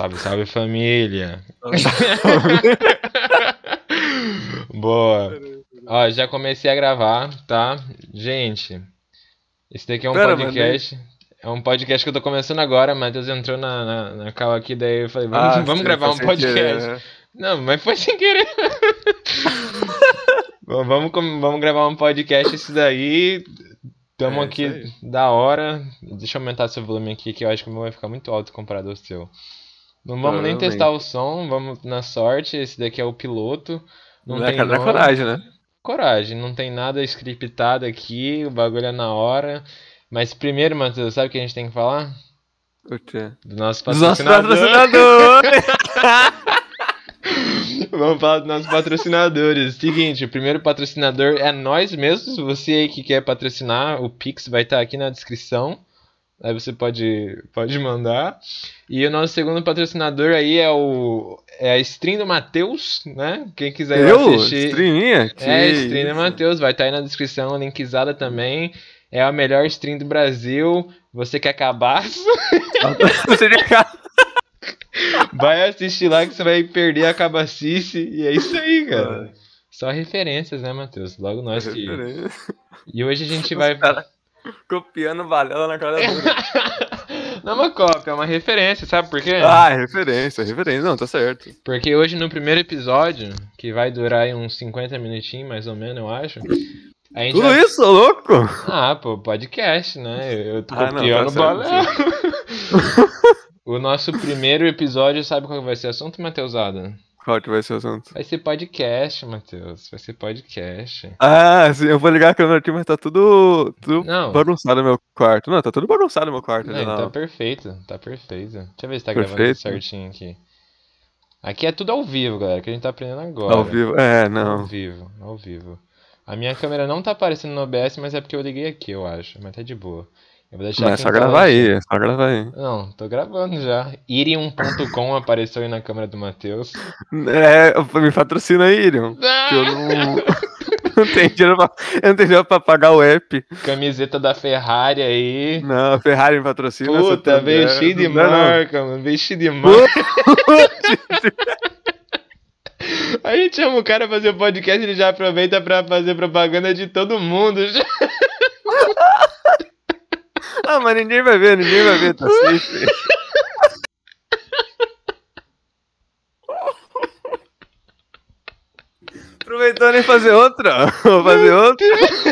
Salve, salve família. Boa. Ó, já comecei a gravar, tá? Gente, esse daqui é um Pera, podcast. É um podcast que eu tô começando agora, Matheus entrou na, na, na cal aqui, daí eu falei, vamos, ah, vamos gravar um podcast. Querer, né? Não, mas foi sem querer. Bom, vamos, vamos gravar um podcast esse daí. Tamo é, aqui da hora. Deixa eu aumentar seu volume aqui, que eu acho que o meu vai ficar muito alto comparado ao seu. Não vamos nem testar o som, vamos na sorte. Esse daqui é o piloto. Não, é tem cara, é nome. coragem, né? Coragem, não tem nada scriptado aqui, o bagulho é na hora. Mas primeiro, Matheus, sabe o que a gente tem que falar? O quê? Do nosso patrocinador. Do nosso patrocinador. Vamos falar dos nossos patrocinadores. Seguinte, o primeiro patrocinador é nós mesmos. Você aí que quer patrocinar, o Pix vai estar tá aqui na descrição. Aí você pode, pode mandar. E o nosso segundo patrocinador aí é o é a stream do Matheus, né? Quem quiser Eu? assistir. Stream É, a é, stream do Matheus, vai estar tá aí na descrição, linkizada também. É a melhor stream do Brasil. Você quer acabar? Você quer Vai assistir lá que você vai perder a cabacice. E é isso aí, cara. Só referências, né, Matheus? Logo nós que. E hoje a gente vai. Copiando Valela na cara dura. Não é uma cópia, é uma referência, sabe por quê? Ah, é referência, é referência. Não, tá certo. Porque hoje no primeiro episódio, que vai durar aí uns 50 minutinhos mais ou menos, eu acho. A gente Tudo já... isso, louco? Ah, pô, podcast, né? Eu, tô ah, tá copiando tá Valela. o nosso primeiro episódio, sabe qual vai ser o assunto, Matheusada? Qual que vai ser o assunto? Vai ser podcast, Matheus. Vai ser podcast. Ah, sim, eu vou ligar a câmera aqui, mas tá tudo, tudo não. bagunçado no meu quarto. Não, tá tudo bagunçado no meu quarto. Não, né, então não. tá perfeito, tá perfeito. Deixa eu ver se tá perfeito. gravando certinho aqui. Aqui é tudo ao vivo, galera, que a gente tá aprendendo agora. Ao vivo, é, não. Ao vivo, ao vivo. A minha câmera não tá aparecendo no OBS, mas é porque eu liguei aqui, eu acho. Mas tá de boa é só tá gravar aí, é só gravar aí. Não, tô gravando já. Irium.com apareceu aí na câmera do Matheus. É, me patrocina aí, Irium. Ah! Eu não, não tem dinheiro pra, eu não tenho dinheiro pra pagar o app. Camiseta da Ferrari aí. Não, Ferrari me patrocina. Puta, veio cheio de marca, mano. Veio cheio de marca. A gente chama o cara a fazer podcast, ele já aproveita pra fazer propaganda de todo mundo. Ah, mas ninguém vai ver, ninguém vai ver, tá safe. Aproveitando em fazer outra. Vou fazer outra.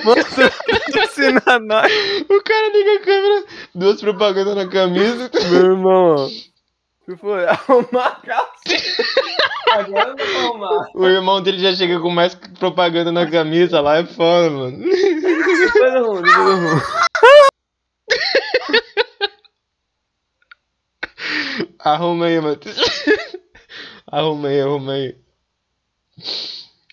Mostra patrocinar nós. O cara liga a câmera, duas propagandas na camisa. Meu irmão, se for arrumar a calça. Agora arrumar. O irmão dele já chega com mais propaganda na camisa lá, é foda, mano. Depois eu arrumo, depois eu arrumo. Arrumei, Matheus. arrumei, arrumei.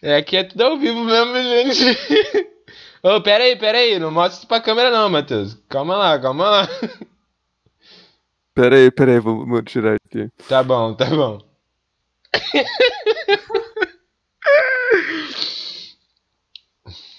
É, aqui é tudo ao vivo mesmo, gente. Ô, oh, pera aí, pera aí. Não mostra isso pra câmera não, Matheus. Calma lá, calma lá. Pera aí, pera aí. Vou, vou tirar aqui. Tá bom, tá bom.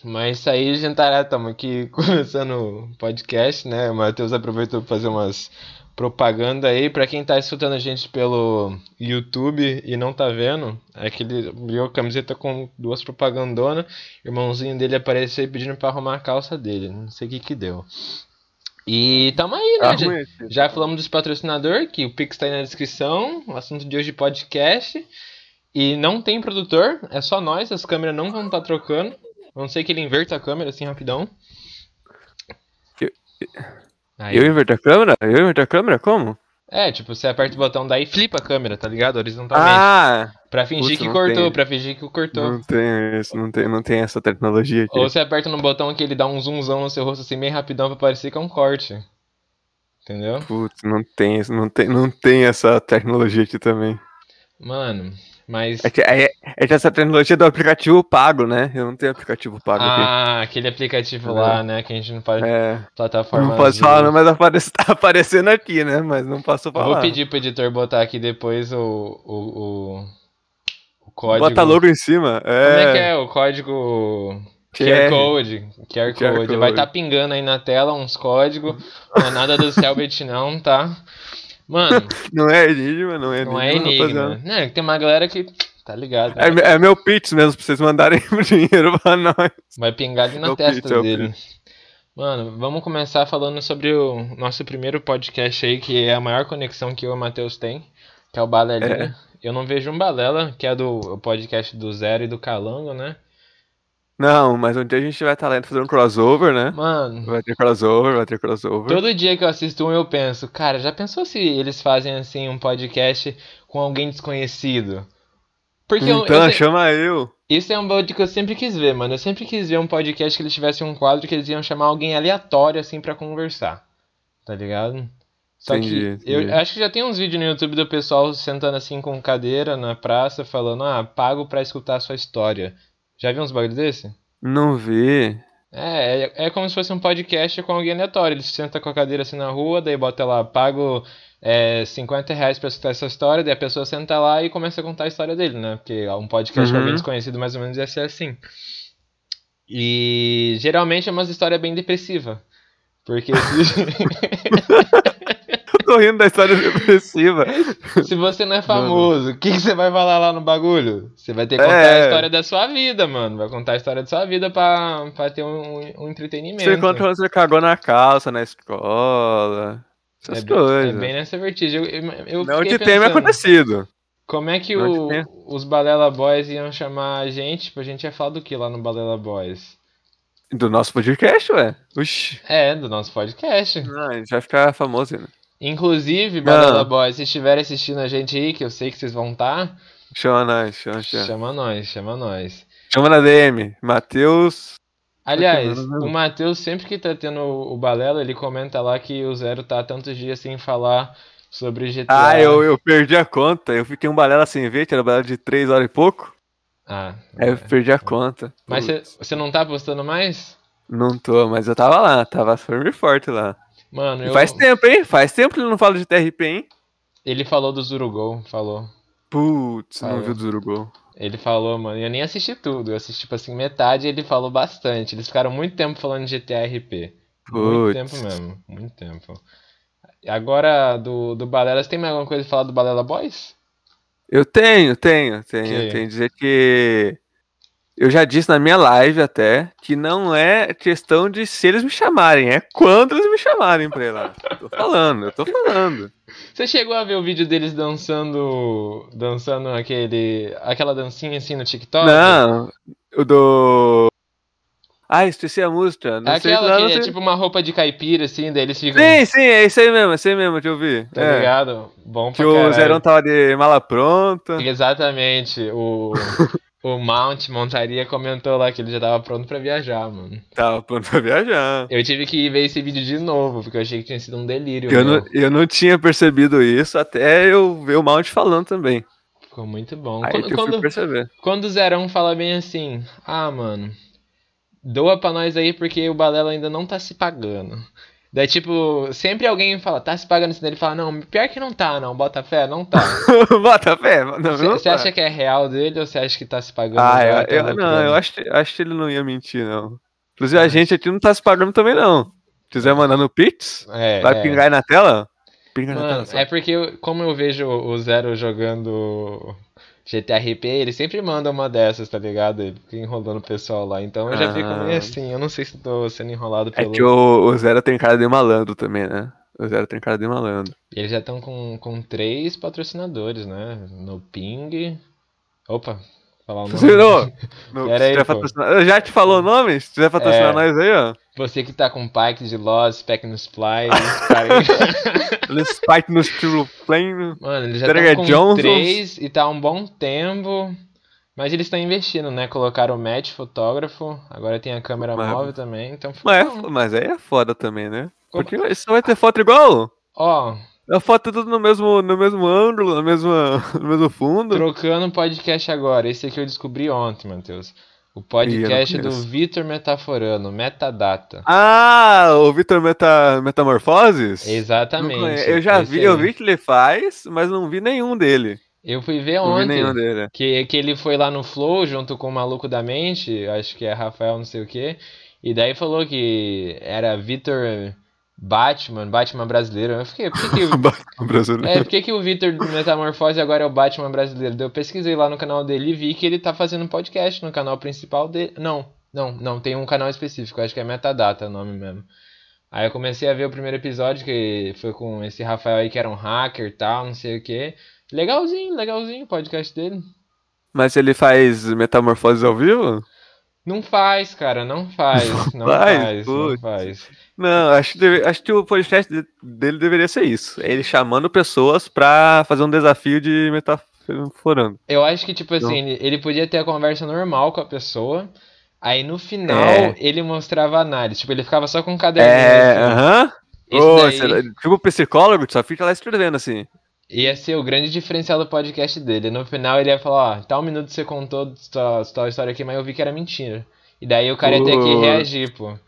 Mas isso aí, gente tá, tamo aqui começando o podcast, né? O Matheus aproveitou para fazer umas, propaganda aí para quem tá escutando a gente pelo YouTube e não tá vendo, é que ele viu a camiseta com duas propagandona irmãozinho dele apareceu pedindo para arrumar a calça dele, não sei o que que deu. E tamo aí, né? já, já falamos dos patrocinadores, que o Pix tá aí na descrição, o assunto de hoje podcast. E não tem produtor, é só nós, as câmeras não vão estar tá trocando. A não sei que ele inverta a câmera assim rapidão. Eu... Aí. Eu inverto a câmera? Eu inverto a câmera? Como? É, tipo, você aperta o botão daí e flipa a câmera, tá ligado? Horizontalmente. Ah! Pra fingir Puxa, que cortou, tem. pra fingir que cortou. Não tem isso, não tem, não tem essa tecnologia aqui. Ou você aperta no botão que ele dá um zoomzão no seu rosto assim, meio rapidão, pra parecer que é um corte. Entendeu? Putz, não tem, não tem, não tem essa tecnologia aqui também. Mano, mas. É que, é, é que essa tecnologia do aplicativo pago, né? Eu não tenho aplicativo pago. Ah, aqui. aquele aplicativo é. lá, né? Que a gente não pode. É. Plataforma. Não posso falar, não, mas aparece, tá aparecendo aqui, né? Mas não posso falar. Eu vou pedir pro editor botar aqui depois o. o, o... o código. Bota logo em cima. É. Como é que é o código? QR, é. Code, QR, QR Code. Code. Vai estar tá pingando aí na tela uns códigos. Não é nada do Selbit não, tá? Mano. não é enigma, não é, é enigma. Não é enigma. Não, tem uma galera que. Tá ligado. É, né? é, meu pitch mesmo, pra vocês mandarem o dinheiro pra nós. Vai pingar ali na testa é pitch, dele. Mano, vamos começar falando sobre o nosso primeiro podcast aí, que é a maior conexão que eu e o Matheus tem, que é o Balelinha. É. Eu não vejo um Balela, que é do podcast do Zero e do Calango, né? Não, mas um dia a gente vai estar tá lá lá fazendo um crossover, né? Mano. Vai ter crossover, vai ter crossover. Todo dia que eu assisto um, eu penso, cara, já pensou se eles fazem assim um podcast com alguém desconhecido? Porque então, eu, eu chama eu. Isso é um bode que eu sempre quis ver, mano. Eu sempre quis ver um podcast que eles tivessem um quadro que eles iam chamar alguém aleatório, assim, para conversar. Tá ligado? Só entendi, que eu entendi. acho que já tem uns vídeos no YouTube do pessoal sentando assim com cadeira na praça, falando, ah, pago pra escutar a sua história. Já viu uns bagulho desse? Não vi. É, é, é, como se fosse um podcast com alguém aleatório. Ele senta com a cadeira assim na rua, daí bota lá, pago é, 50 reais pra escutar essa história, daí a pessoa senta lá e começa a contar a história dele, né? Porque é um podcast uhum. com alguém desconhecido mais ou menos ia ser assim. E geralmente é uma história bem depressiva. Porque. tô rindo da história depressiva. Se você não é famoso, o que, que, você vai falar lá no bagulho? Você vai ter que contar é... a história da sua vida, mano. Vai contar a história da sua vida pra, pra ter um, um entretenimento. Você conta você cagou na calça, na escola. Essas é coisas. É bem nessa vertigem. Eu, eu não te tem é conhecido. Como é que o, os Balela Boys iam chamar a gente? Tipo, a gente ia falar do que lá no Balela Boys? Do nosso podcast, ué? Oxi. É, do nosso podcast. Ah, a gente vai ficar famoso ainda. Né? Inclusive, Banana ah. Boy, se estiver assistindo a gente aí, que eu sei que vocês vão estar. Tá, chama nós, chama, chama. Chama nós, chama nós. Chama na DM, Matheus. Aliás, tá o né? Matheus, sempre que tá tendo o Balela, ele comenta lá que o Zero tá tantos dias sem falar sobre GTA. Ah, eu, eu perdi a conta. Eu fiquei um Balela sem ver, que era um Balela de 3 horas e pouco. Ah. é, eu perdi a conta. Mas você não tá postando mais? Não tô, mas eu tava lá, tava firme e forte lá. Mano, eu... Faz tempo, hein? Faz tempo que ele não fala de TRP, hein? Ele falou do Zurugol, falou. Putz, não viu do Zurugol. Ele falou, mano, eu nem assisti tudo, eu assisti tipo assim metade e ele falou bastante. Eles ficaram muito tempo falando de GTRP. Muito tempo mesmo, muito tempo. Agora do, do Balela, você tem mais alguma coisa pra falar do Balela Boys? Eu tenho, tenho, tenho. Que... Tenho dizer que eu já disse na minha live até que não é questão de se eles me chamarem, é quando eles me chamarem pra ir lá. Tô falando, eu tô falando. Você chegou a ver o vídeo deles dançando. dançando aquele. aquela dancinha assim no TikTok? Não, o do. Ah, esqueci a música. Não aquela lá, que não é sei... é tipo uma roupa de caipira, assim, daí eles ficam. Sim, sim, é isso aí mesmo, é isso aí mesmo que eu vi. Tá é. ligado? Bom pra Que caralho. o Zerão tava de mala pronta. Exatamente. O. O Mount Montaria comentou lá que ele já tava pronto para viajar, mano. Tava pronto pra viajar. Eu tive que ver esse vídeo de novo, porque eu achei que tinha sido um delírio. Eu, não, eu não, tinha percebido isso até eu ver o Mount falando também. Ficou muito bom. Aí quando, eu quando, perceber. quando o Zerão fala bem assim, ah, mano, doa pra nós aí porque o Balela ainda não tá se pagando. Daí, tipo, sempre alguém fala, tá se pagando isso dele, fala, não, pior que não tá, não, bota fé, não tá. bota fé, não, Você acha que é real dele ou você acha que tá se pagando? Ah, eu, eu não, eu tá acho, acho que ele não ia mentir, não. Inclusive, a gente aqui não tá se pagando também, não. Se quiser mandar no Pix, é, vai é. pingar aí na tela. Pinga Mano, na tela. Só. É porque, eu, como eu vejo o Zero jogando GTRP, ele sempre manda uma dessas, tá ligado? fica enrolando o pessoal lá. Então eu já fico meio ah. assim, eu não sei se tô sendo enrolado é pelo. É que o, o Zero tem cara de malandro também, né? O Zero tem cara de malandro. eles já estão com, com três patrocinadores, né? No Ping. Opa, falar o nome. Você não, no, aí, já te falou o nome? Se quiser patrocinar é... nós aí, ó. Você que tá com Pike de Lost, Pack no Sply, né? Spike no Steel Flame, Mano, eles já estão tá com três e tá um bom tempo. Mas eles estão investindo, né? Colocaram o Matt, fotógrafo, agora tem a câmera mas... móvel também, então mas, é, mas aí é foda também, né? Porque Como... isso vai ter foto igual? Ó. Oh, é a foto é tudo no mesmo, no mesmo ângulo, no mesmo, no mesmo fundo. Trocando o podcast agora. Esse aqui eu descobri ontem, Matheus. O podcast do Vitor Metaforano, Metadata. Ah, o Vitor Meta, Metamorfoses? Exatamente. Eu já vi, aí. É eu vi que ele faz, mas não vi nenhum dele. Eu fui ver ontem que, que ele foi lá no Flow junto com o maluco da mente, acho que é Rafael não sei o quê, e daí falou que era Vitor Batman, Batman brasileiro. Eu fiquei, por que, que Batman brasileiro. É, por que, que o Victor do Metamorfose agora é o Batman brasileiro? Eu pesquisei lá no canal dele e vi que ele tá fazendo podcast no canal principal dele. Não, não, não, tem um canal específico, acho que é Metadata o nome mesmo. Aí eu comecei a ver o primeiro episódio, que foi com esse Rafael aí que era um hacker e tal, não sei o que. Legalzinho, legalzinho o podcast dele. Mas ele faz metamorfose ao vivo? Não faz, cara, não faz. Não, não faz, faz não faz. Não, acho, acho que o podcast dele deveria ser isso. Ele chamando pessoas pra fazer um desafio de metaforando. Eu acho que, tipo assim, então- ele podia ter a conversa normal com a pessoa. Aí no final é. ele mostrava análise. Tipo, ele ficava só com um caderninho. É, assim. aham. Assim. Uh -huh. daí... Tipo psicólogo, só fica lá escrevendo assim ia ser o grande diferencial do podcast dele. No final ele ia falar, ó, tal minuto você contou sua, sua história aqui, mas eu vi que era mentira. E daí o cara ia ter que reagir, pô.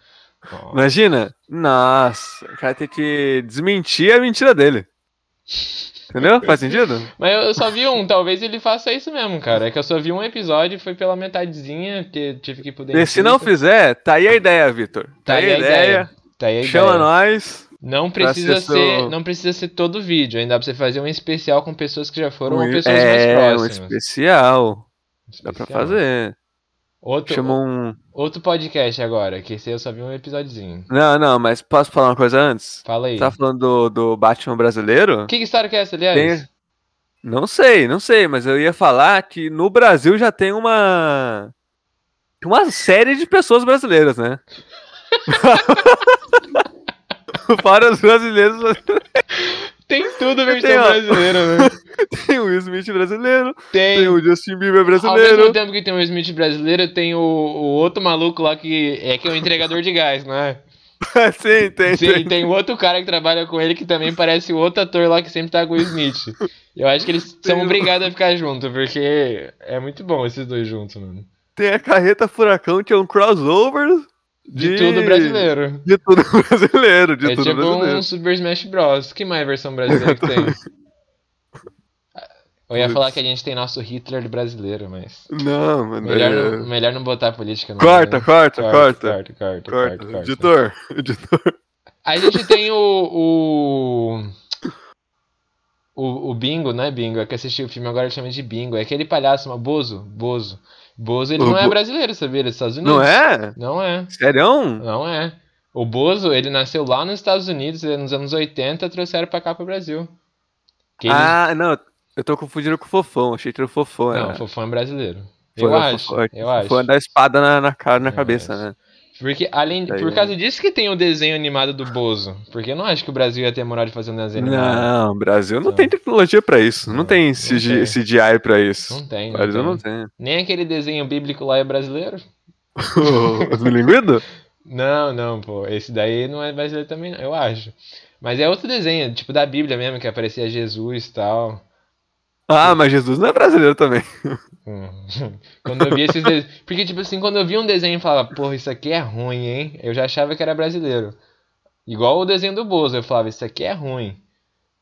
Imagina? Nossa, o cara tem que desmentir a mentira dele. Entendeu? Faz sentido? Mas eu só vi um, talvez ele faça isso mesmo, cara. É que eu só vi um episódio e foi pela metadezinha, porque tive que poder. E se não fizer, tá aí a ideia, Vitor. Tá, tá, aí a ideia. ideia. Tá aí a Chama ideia. nós. Não precisa ser, seu... não precisa ser todo vídeo, ainda dá pra você fazer um especial com pessoas que já foram um, ou pessoas é, mais próximas. É, um especial. especial. Dá pra fazer. Outro, um... outro podcast agora, que esse eu só vi um episódiozinho. Não, não, mas posso falar uma coisa antes? Fala aí. Tá falando do, do Batman brasileiro? Que história que é essa, aliás? Tem... Não sei, não sei, mas eu ia falar que no Brasil já tem uma. Uma série de pessoas brasileiras, né? para os brasileiros. Tem tudo versão tem, brasileira, né? tem o Will Smith brasileiro, tem, tem o Justin Bieber brasileiro. Ao mesmo tempo que tem o Will Smith brasileiro, tem o, o outro maluco lá que é que é o entregador de gás, não é? Sim, tem. Sim, tem. tem outro cara que trabalha com ele que também parece o outro ator lá que sempre tá com o Smith. Eu acho que eles tem são obrigados a ficar juntos, porque é muito bom esses dois juntos, mano. Tem a carreta furacão, que é um crossover de, de, tudo brasileiro. De tudo brasileiro, de é tudo tipo brasileiro. um Super Smash Bros. Que mais versão brasileira que tem? Eu ia falar que a gente tem nosso Hitler brasileiro, mas. Não, mano. Melhor, é... não, melhor não botar política no. Né? Corta, corta, corta. Corta, corta, corta. Editor, editor. A gente tem o, o. o... O, Bingo, não é Bingo, é que assistiu o filme agora chama de Bingo. É aquele palhaço, uma, Bozo, Bozo. Bozo ele o não é Bo... é brasileiro, sabia? Ele é dos Estados Unidos. Não é? Não é. Sério? Não é. O Bozo, ele nasceu lá nos Estados Unidos, nos anos 80, trouxeram pra cá pro Brasil. Quem... Ah, não, eu tô confundindo com o Fofão, achei que era o Fofão. Não, o Fofão é brasileiro. É eu acho, fofão, eu é acho. Foi da espada na, na, cara, na cabeça, né? Porque, além, Daí, é por causa disso que tem o um desenho animado do Bozo. Porque eu não acho que o Brasil ia ter moral de fazer um desenho animado. Não, o Brasil não então, tem tecnologia para isso. Não, não tem CGI, CGI para isso. Não tem. O Brasil não tem. não tem. Nem aquele desenho bíblico lá é brasileiro. do Linguido? Não, não, pô. Esse daí não é brasileiro também, não, eu acho. Mas é outro desenho, tipo da Bíblia mesmo, que aparecia Jesus e tal. Ah, mas Jesus não é brasileiro também. quando eu vi esses desenhos. Porque, tipo assim, quando eu vi um desenho e falava, porra, isso aqui é ruim, hein? Eu já achava que era brasileiro. Igual o desenho do Bozo, eu falava, isso aqui é ruim.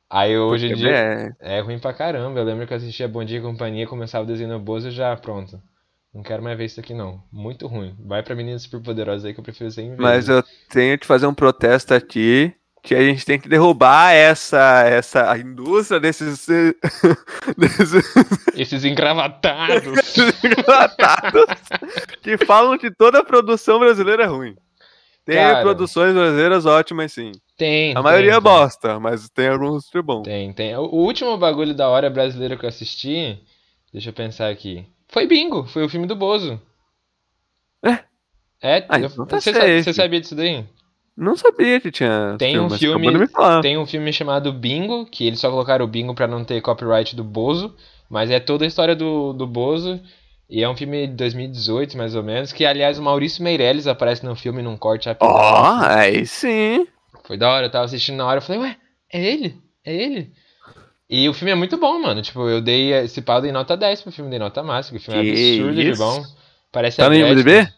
Aí hoje em dia. É. é... ruim pra caramba. Eu lembro que eu assistia Bom Dia e Companhia, começava o desenho do Bozo e já, pronto. Não quero mais ver isso aqui, não. Muito ruim. Vai pra meninas superpoderosas aí que eu prefiro sem ver. Mas eu tenho que fazer um protesto aqui que a gente tem que derrubar essa essa a indústria desses desses esses engravatados, engravatados que falam que toda a produção brasileira é ruim. Tem Cara, produções brasileiras ótimas sim. Tem. A maioria tem. É bosta, mas tem alguns super bons bom. Tem, tem. O último bagulho da hora brasileira que eu assisti, deixa eu pensar aqui. Foi Bingo, foi o filme do Bozo. É? É, ah, então tá você, você sabia disso daí? Não sabia que tinha tem filme, um filme Tem um filme chamado Bingo, que eles só colocaram o Bingo para não ter copyright do Bozo, mas é toda a história do, do Bozo. E é um filme de 2018, mais ou menos, que aliás o Maurício Meirelles aparece no filme num corte Ó, oh, aí sim. Foi da hora, eu tava assistindo na hora, eu falei, ué, é ele? É ele? E o filme é muito bom, mano. Tipo, eu dei esse pau dei nota 10 pro filme, dei nota máxima, o filme é que é absurdo isso? de bom. Parece tá no IMDB? Né?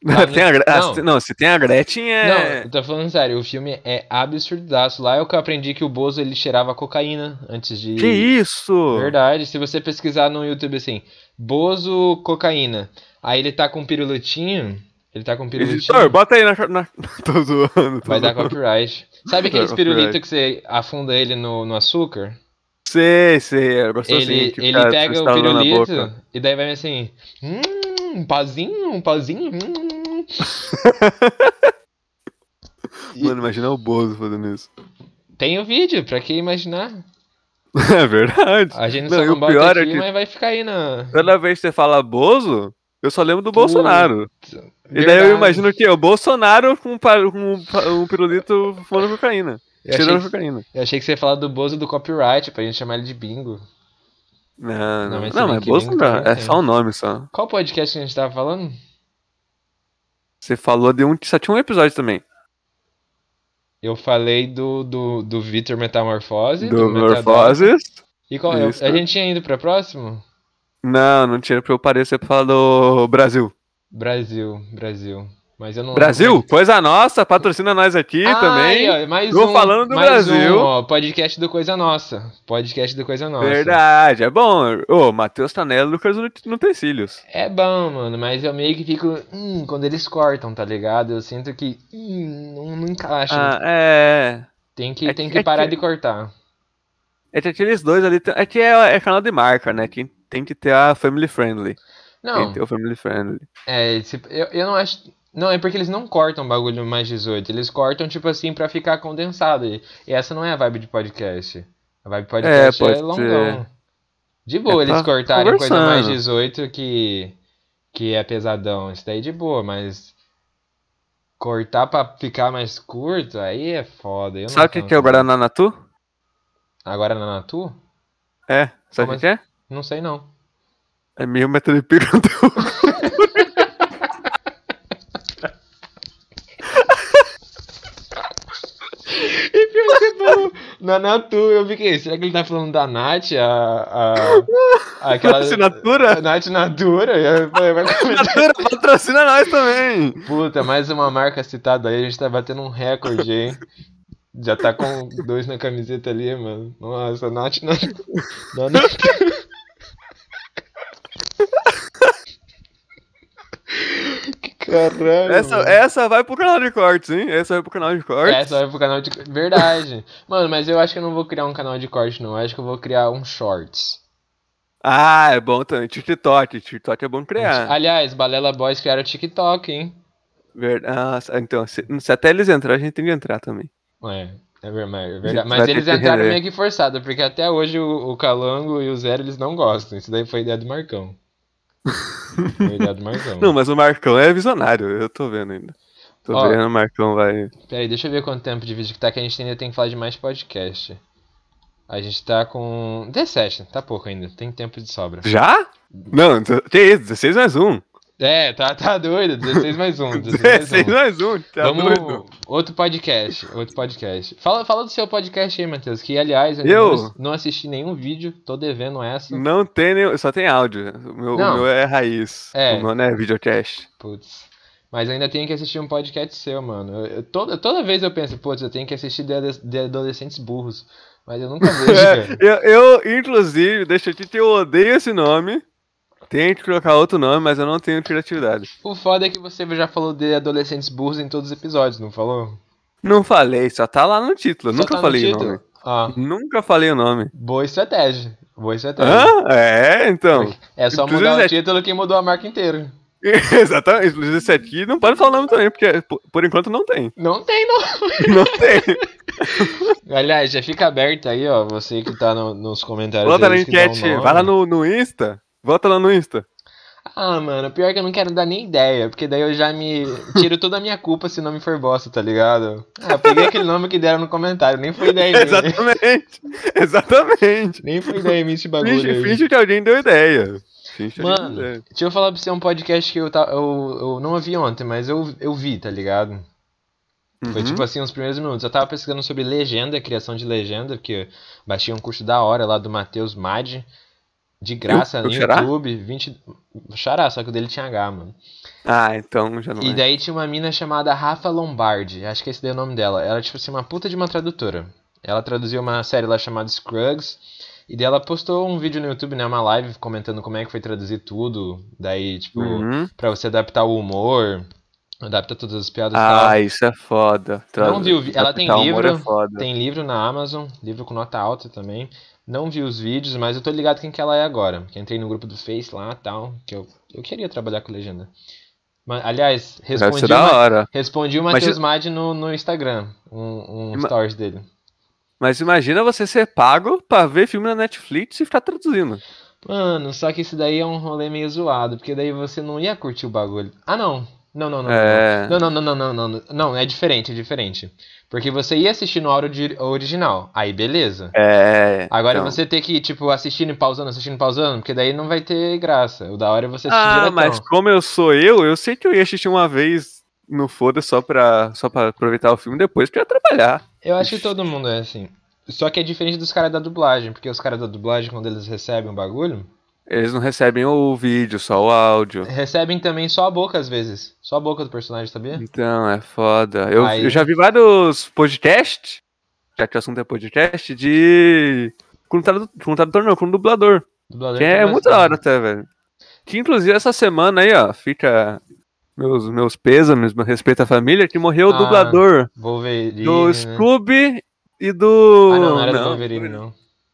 tem a, ah, não. A, não, se tem a Gretchen é. Não, tô falando sério, o filme é absurdaço. Lá é o que eu aprendi que o Bozo ele cheirava cocaína antes de. Que isso! Verdade, se você pesquisar no YouTube assim, Bozo cocaína. Aí ele tá com um pirulitinho. Ele tá com um pirulitinho. Editor, bota aí na. na... tô zoando. Tô Vai zoando. dar copyright. Sabe aqueles pirulito que você afunda ele no, no açúcar? Sei, sei, é bastante Ele, assim, tipo, ele pega o pirulito e daí vai assim. Hum, um pazinho, um pazinho, hum, Mano, imagina o Bozo fazendo isso. Tem o vídeo, pra que imaginar? É verdade. A gente não, só não pior aqui, é que... mas vai ficar aí na. Toda vez que você fala Bozo, eu só lembro do Puta, Bolsonaro. Verdade. E daí eu imagino o quê? É o Bolsonaro com, com um, um pirulito fumando cocaína. tirando achei, cocaína. Eu achei que você ia falar do Bozo do copyright, pra gente chamar ele de bingo. Não, não, não mas, não, mas Bozo não, é só o um nome só. Qual podcast que a gente tava falando? Você falou de um que só tinha um episódio também. Eu falei do, do, do Victor Metamorfose. Do, do Metamorfoses. E qual é? A gente tinha ido pra próximo? Não, não tinha, pra eu parei, falar do Brasil. Brasil, Brasil. Mas eu não Brasil, coisa nossa, patrocina nós aqui ah, também. Aí, ó, Tô um, falando do Brasil. Um, ó, podcast do Coisa Nossa. Podcast do Coisa Nossa. Verdade, é bom. Ô, Matheus Tanello, tá Lucas Utensílios. É bom, mano, mas eu meio que fico. Hum, quando eles cortam, tá ligado? Eu sinto que. Hum, não, não encaixa. Ah, é. Tem que, é, tem que é, parar é, de cortar. É que aqueles dois ali. É que é, é, canal de marca, né? Que tem que ter a family friendly. Não. Tem que ter o family friendly. É, eu, eu não acho não, é porque eles não cortam bagulho mais 18. Eles cortam, tipo assim, pra ficar condensado. E essa não é a vibe de podcast. A vibe de é, podcast é, é longão. De boa é eles tá cortarem coisa mais 18 que, que é pesadão. Isso daí é de boa, mas cortar pra ficar mais curto, aí é foda. Eu sabe o que, que é o Guaraná Natu? A é Natu? É, sabe o que, que é? Não sei não. É meio metro de pica na Natu, eu fiquei, é será que ele tá falando da Nath? A, a, aquela, Assinatura? A Nath Natura. Natura, patrocina nós também. Puta, mais uma marca citada aí, a gente tá batendo um recorde, hein? Já tá com dois na camiseta ali, mano. Nossa, Nath Natura. Caralho. Essa, essa vai pro canal de cortes, hein? Essa vai pro canal de cortes. Essa vai pro canal de Verdade. mano, mas eu acho que eu não vou criar um canal de corte, não. Eu acho que eu vou criar um shorts. Ah, é bom também. TikTok. TikTok é bom criar. Aliás, Balela Boys criaram TikTok, hein? Verdade. Ah, então, se, se até eles entrarem, a gente tem que entrar também. É. É, é verdade, é verdade. Mas eles entraram meio que forçado, porque até hoje o, o Calango e o Zero eles não gostam. Isso daí foi ideia do Marcão. Verdade, Marcão. Não, mas o Marcão é visionário, eu tô vendo ainda. Tô Ó, vendo, o Marcão vai. Peraí, deixa eu ver quanto tempo de vídeo que tá, que a gente ainda tem que falar de mais podcast. A gente tá com. 17, tá pouco ainda, tem tempo de sobra. Já? Não, que isso, 16 mais um. É, tá, tá doido. 16 mais 1. 16, mais 1. tá Vamos, doido. Outro podcast. Outro podcast. Fala, fala do seu podcast aí, Matheus. Que, aliás, eu, eu não assisti nenhum vídeo. Tô devendo essa. Não tem nenhum. Só tem áudio. O meu, O meu é raiz. É. O meu não é videocast. Putz. Mas ainda tenho que assistir um podcast seu, mano. Eu, eu, toda, toda vez eu penso, putz, eu tenho que assistir de, de adolescentes burros. Mas eu nunca vejo. é, eu, eu, inclusive, deixa eu te eu odeio esse nome. Tente colocar outro nome, mas eu não tenho criatividade. O foda é que você já falou de adolescentes burros em todos os episódios, não falou? Não falei, só tá lá no título. Só Nunca tá falei o nome. Ah. Nunca falei o nome. Boa estratégia. Boa estratégia. Ah, é, então. É só mudar o título que mudou a marca inteira. Exatamente. Inclusive esse aqui não pode falar o nome também, porque por, enquanto não tem. Não tem, não. Não tem. Aliás, já fica aberto aí, ó. Você que tá no, nos comentários. Bota na enquete. Vai lá no, no Insta. Volta lá no Insta. Ah, mano, pior que eu não quero dar nem ideia, porque daí eu já me tiro toda a minha culpa se o nome for bosta, tá ligado? Ah, peguei aquele nome que deram no comentário, nem foi ideia Exatamente, exatamente. Nem foi ideia minha esse bagulho. Finge, aí. finge que alguém deu ideia. Finge mano, deu ideia. deixa eu falar pra você um podcast que eu, ta, eu, eu não ouvi ontem, mas eu, eu vi, tá ligado? Uhum. Foi tipo uhum. assim, uns primeiros minutos. Eu tava pesquisando sobre legenda, criação de legenda, porque baixei um curso da hora lá do Matheus Madi de graça eu, eu no xará? YouTube, 20. Xará, só que o dele tinha H, mano. Ah, então já não. E é. daí tinha uma mina chamada Rafa Lombardi, acho que esse daí é o nome dela. Ela, é, tipo assim, uma puta de uma tradutora. Ela traduziu uma série lá chamada Scruggs. E daí ela postou um vídeo no YouTube, né? Uma live comentando como é que foi traduzir tudo. Daí, tipo, uhum. pra você adaptar o humor. Adapta todas as piadas ah, tal. Ah, isso é foda. Tra... Não viu? Ela tem é livro, é tem livro na Amazon, livro com nota alta também. Não vi os vídeos, mas eu tô ligado quem que ela é agora. Que entrei no grupo do Face lá tal. Que eu, eu queria trabalhar com legenda. Mas, aliás, respondi, uma, respondi o Matheus Imagina... Madi no, no Instagram, um, um stories dele. Mas imagina você ser pago pra ver filme na Netflix e ficar traduzindo. Mano, só que isso daí é um rolê meio zoado, porque daí você não ia curtir o bagulho. Ah, não. Não, não, não. É... Não, não, não, não, não, não, não, não. é diferente, é diferente. Porque você ia assistir no áudio original, aí beleza. É. Agora então... você tem que, tipo, assistindo e pausando, assistindo e pausando, porque daí não vai ter graça. O da hora é você assistir. Ah, diretão. mas como eu sou eu, eu sei que eu ia assistir uma vez no foda só pra, só pra aproveitar o filme depois, porque eu ia trabalhar. Eu acho que todo mundo é assim. Só que é diferente dos caras da dublagem, porque os caras da dublagem, quando eles recebem um bagulho, eles não recebem o vídeo, só o áudio. Recebem também só a boca, às vezes. Só a boca do personagem, sabia? Então, é foda. Eu, Aí... eu já vi vários podcasts, já que o assunto é podcast, de. Com tradutor, não, com dublador. dublador que é muito da hora até, velho. Que inclusive essa semana aí, ó, fica meus, meus pêsames, meu respeito à família, que morreu ah, o dublador Wolverine, do né? Scooby e do. Ah, não, não era não, do Wolverine, não.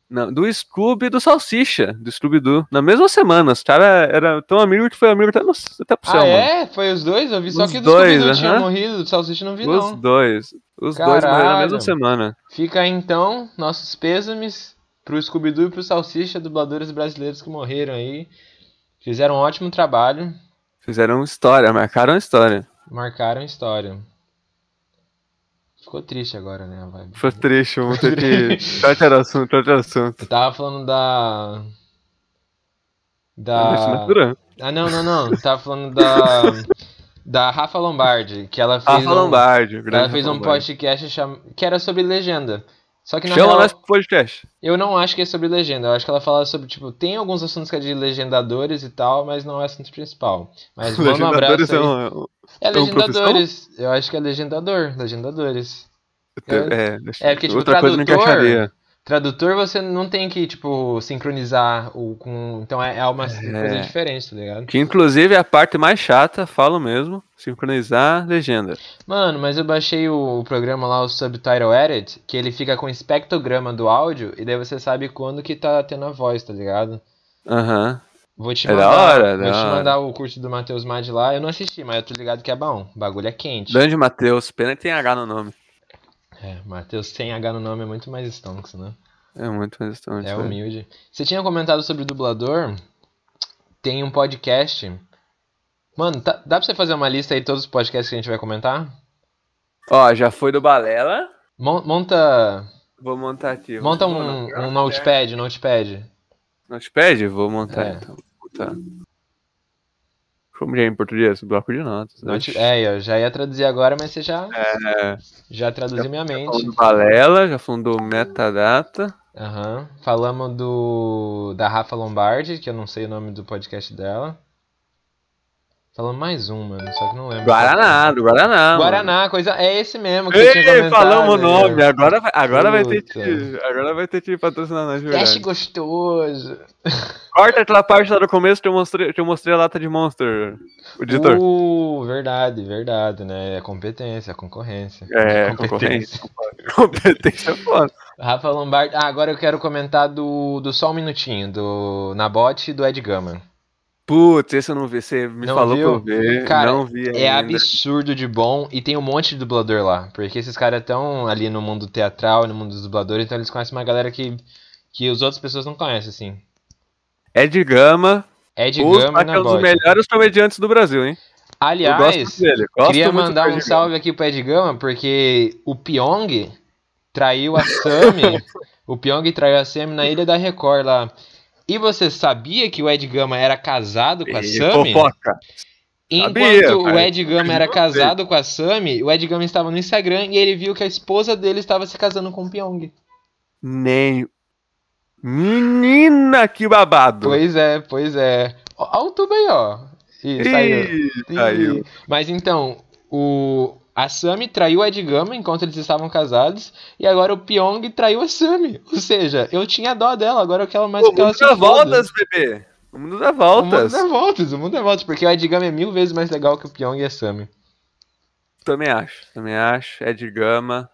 Não, do Scooby e do Salsicha, do Scooby Na mesma semana, os caras eram tão amigos que foi amigo até, no, até pro ah, céu. Ah, mano. é? Foi os dois? Eu vi só que do dois, Scooby uh -huh. tinha morrido, do Salsicha não vi, os não. Os dois. Os Caralho. dois morreram na mesma semana. Fica aí, então nossos pêsames pro Scooby Doo e pro Salsicha, dubladores brasileiros que morreram aí. Fizeram um ótimo trabalho. Fizeram história, marcaram história. Marcaram história. Ficou triste agora, né? Vai... Ficou triste, vamos ter que. Trate assunto, trate assunto. Eu tava falando da. Da. Ah, não, não, não. Eu tava falando da. Da Rafa Lombardi, que ela fez. Rafa um... Lombardi, Ela fez Rafa um podcast cham... que era sobre legenda. Só que na Chama real, nosso podcast. Eu não acho que é sobre legenda. Eu acho que ela fala sobre, tipo, tem alguns assuntos que é de legendadores e tal, mas não é assunto principal. Mas manda um abraço. É, é, é, um, é, legendadores. eu acho que é legendador. Legendadores. Eu, é, é, porque, tipo, outra tradutor, coisa não Tradutor você não tem que, tipo, sincronizar o, com. Então é, é uma é. coisa diferente, tá ligado? Que inclusive é a parte mais chata, falo mesmo. Sincronizar legenda. Mano, mas eu baixei o, o programa lá, o Subtitle Edit, que ele fica com o espectrograma do áudio, e daí você sabe quando que tá tendo a voz, tá ligado? Aham. Uhum. Vou te mandar, é da hora, é vou te mandar o curso do Matheus Mad lá. Eu não assisti, mas eu tô ligado que é bom. O bagulho é quente. Grande Matheus, pena que tem H no nome. É, Matheus sem H no nome é muito mais Stonks, né? É muito mais Stonks. É, é humilde. Você tinha comentado sobre dublador. Tem um podcast. Mano, tá, dá pra você fazer uma lista aí de todos os podcasts que a gente vai comentar? Ó, já foi do Balela. Mon monta. Vou montar aqui. monta um, um notepad, notepad. Notepad? Vou montar é. então. Tá. Como já é em português? Bloco de notas. Né? é, eu já ia traduzir agora, mas você já, é, já traduziu já, minha já mente. Falando do Valela, já falando do Metadata. Aham. Uhum. Falamos do da Rafa Lombardi, que eu não sei o nome do podcast dela. Falamos mais mano só que não lembro. Guaraná, do Guaraná. Guaraná, coisa. É esse mesmo que Ei, tinha falamos o né? nome. Agora, agora, vai ter te, agora vai ter te patrocinar nós, né, verdade. Teste gostoso. Corta aquela parte lá do começo que eu mostrei, que eu mostrei a lata de Monster. O editor. Uh, verdade, verdade, né? É competência, é concorrência. É, competência. Competência é foda. Rafa Lombardi. Ah, agora eu quero comentar do, do só um minutinho, do Nabote e do Ed Gama. Putz, esse eu não vi. Você me não falou viu? pra eu ver. Cara, não vi É absurdo de bom. E tem um monte de dublador lá. Porque esses caras estão ali no mundo teatral, no mundo dos dubladores, então eles conhecem uma galera que, que as outras pessoas não conhecem, assim. É de gama. É de gama, né? um dos melhores comediantes do Brasil, hein? Aliás, queria mandar um salve aqui pro Ed Gama, porque o Pyong traiu a Sammy. o Pyong traiu a Sammy na Ilha da Record lá. E você sabia que o Ed Gama era casado com a Sami? Sammy? Fofoca. Enquanto sabia, o Ed Gama era casado com a Sammy, o Ed Gama estava no Instagram e ele viu que a esposa dele estava se casando com o Pyong. Nem. Menina, que babado! Pois é, pois é. Olha o tubo aí, ó. Ih, saiu. Ih, saiu. Mas então, o, a Sami traiu a Edgama enquanto eles estavam casados, e agora o Pyong traiu a Sami. Ou seja, eu tinha dó dela, agora eu quero mais o que ela se foda. voltas, bebê! O mundo dá voltas. O mundo dá voltas, o mundo dá voltas, porque o Edgama é mil vezes mais legal que o Pyong e a Sami. Também acho, também acho. Edgama.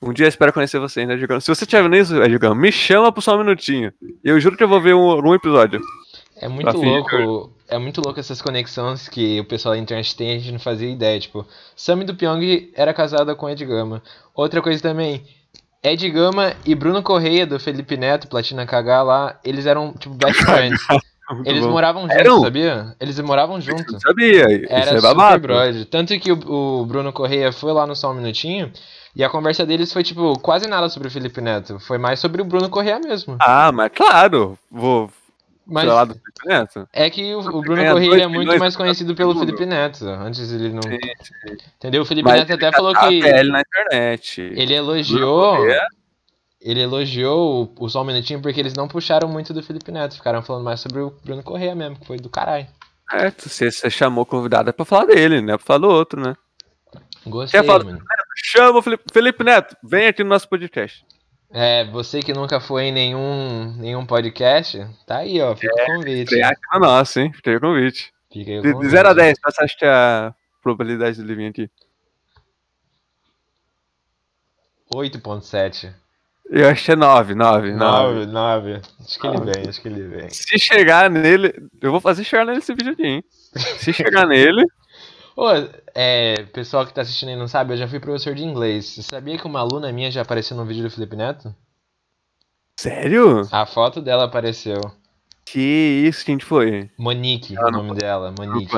Um dia eu espero conhecer você ainda, Edgama. Se você tiver vendo isso, Edgama, me chama por só um minutinho. Eu juro que eu vou ver um, um episódio. É muito louco. É muito louco essas conexões que o pessoal da internet tem, a gente não fazia ideia. Tipo, Sammy do Pyong era casada com Ed Gama. Outra coisa também, Ed Gama e Bruno Correia do Felipe Neto, Platina KH lá, eles eram tipo best friends. Eles bom. moravam juntos, sabia? Eles moravam juntos. sabia, era isso é super brother. Tanto que o, o, Bruno Correia foi lá no Só um Minutinho e a conversa deles foi, tipo, quase nada sobre o Felipe Neto. Foi mais sobre o Bruno Correia mesmo. Ah, mas claro. Vou, mas do Felipe Neto. É que o, o Bruno Corrêa é, é muito mais conhecido pelo Felipe Neto. Antes ele não. Sim, sim. Entendeu? O Felipe Mas Neto até falou tá que. Ele na internet. Ele elogiou. Ele elogiou o, o Só um Minutinho porque eles não puxaram muito do Felipe Neto. Ficaram falando mais sobre o Bruno Corrêa mesmo, que foi do caralho. É, você, você chamou convidado é pra falar dele, né? Pra falar do outro, né? Gostei, falar, mano. Chama o Felipe, Felipe Neto, vem aqui no nosso podcast. É, você que nunca foi em nenhum, nenhum podcast, tá aí, ó. Fica é, o convite. Estreia a nossa, hein? Fica o convite. Fica aí o convite. De 0 a 10, qual você acha que a probabilidade dele vir aqui? 8.7. Eu acho que é 9, 9, 9. 9, 9. Acho que ele vem, acho que ele vem. Se chegar nele, eu vou fazer chegar nesse vídeo aqui, hein? Se chegar nele, Ô, é, pessoal que tá assistindo aí não sabe, eu já fui professor de inglês. Você sabia que uma aluna minha já apareceu no vídeo do Felipe Neto? Sério? A foto dela apareceu. Que isso, quem foi? Monique, ah, o nome não... dela, Monique.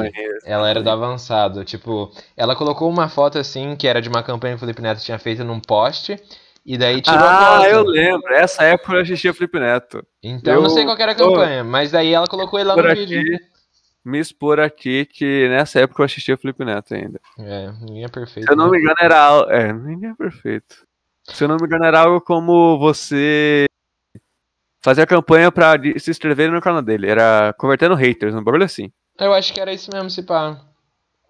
ela era do avançado, tipo, ela colocou uma foto assim, que era de uma campanha que o Felipe Neto tinha feito num poste, e daí tirou ah, a foto. Ah, eu lembro, essa época eu assistia Felipe Neto. Então, eu... não sei qual era a campanha, oh, mas daí ela colocou ele lá no aqui. vídeo me expor aqui, que Nessa época eu assistia Felipe Neto ainda. É, ninguém é perfeito. Se eu não né? me engano, era. É, ninguém é perfeito. Se eu não me engano, era algo como você fazer a campanha pra se inscrever no canal dele. Era convertendo haters, um bagulho assim. Eu acho que era isso mesmo, se pá.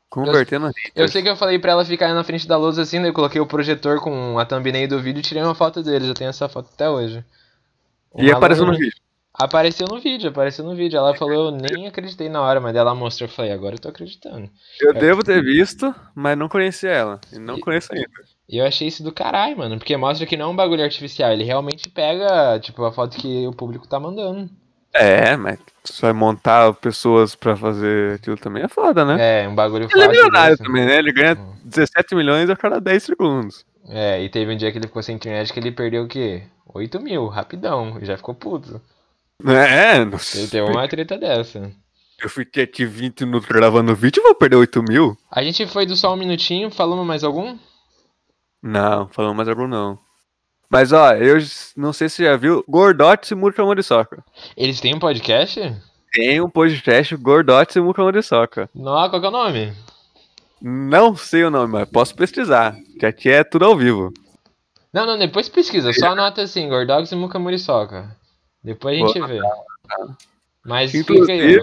Convertendo eu, haters. Eu sei que eu falei pra ela ficar na frente da luz assim, daí né? eu coloquei o projetor com a thumbnail do vídeo e tirei uma foto dele. Eu tenho essa foto até hoje. O e apareceu no né? vídeo. Apareceu no vídeo, apareceu no vídeo. Ela falou, eu nem acreditei na hora, mas ela mostrou, eu falei, agora eu tô acreditando. Eu é, devo ter visto, mas não conheci ela. E não e, conheço ainda. E eu achei isso do caralho, mano, porque mostra que não é um bagulho artificial, ele realmente pega, tipo, a foto que o público tá mandando. É, mas só vai é montar pessoas pra fazer aquilo também é foda, né? É, um bagulho Ele é milionário também, né? Ele ganha 17 hum. milhões a cada 10 segundos. É, e teve um dia que ele ficou sem internet que ele perdeu o quê? 8 mil, rapidão, já ficou puto. É, nossa. tem uma é treta dessa. Eu fiquei aqui 20 minutos gravando vídeo, vou perder 8 mil. A gente foi do só um minutinho, falamos mais algum? Não, falamos mais algum não. Mas ó, eu não sei se você já viu, Gordote e muda pra Muriçoca. Eles têm um podcast? Tem um podcast, Gordote e muda pra Muriçoca. Não, qual que é o nome? Não sei o nome, mas posso pesquisar, que aqui é tudo ao vivo. Não, não, depois pesquisa, só é. anota assim, Gordox e Muca Muriçoca. Depois a gente Boa, vê. Mas Inclusive,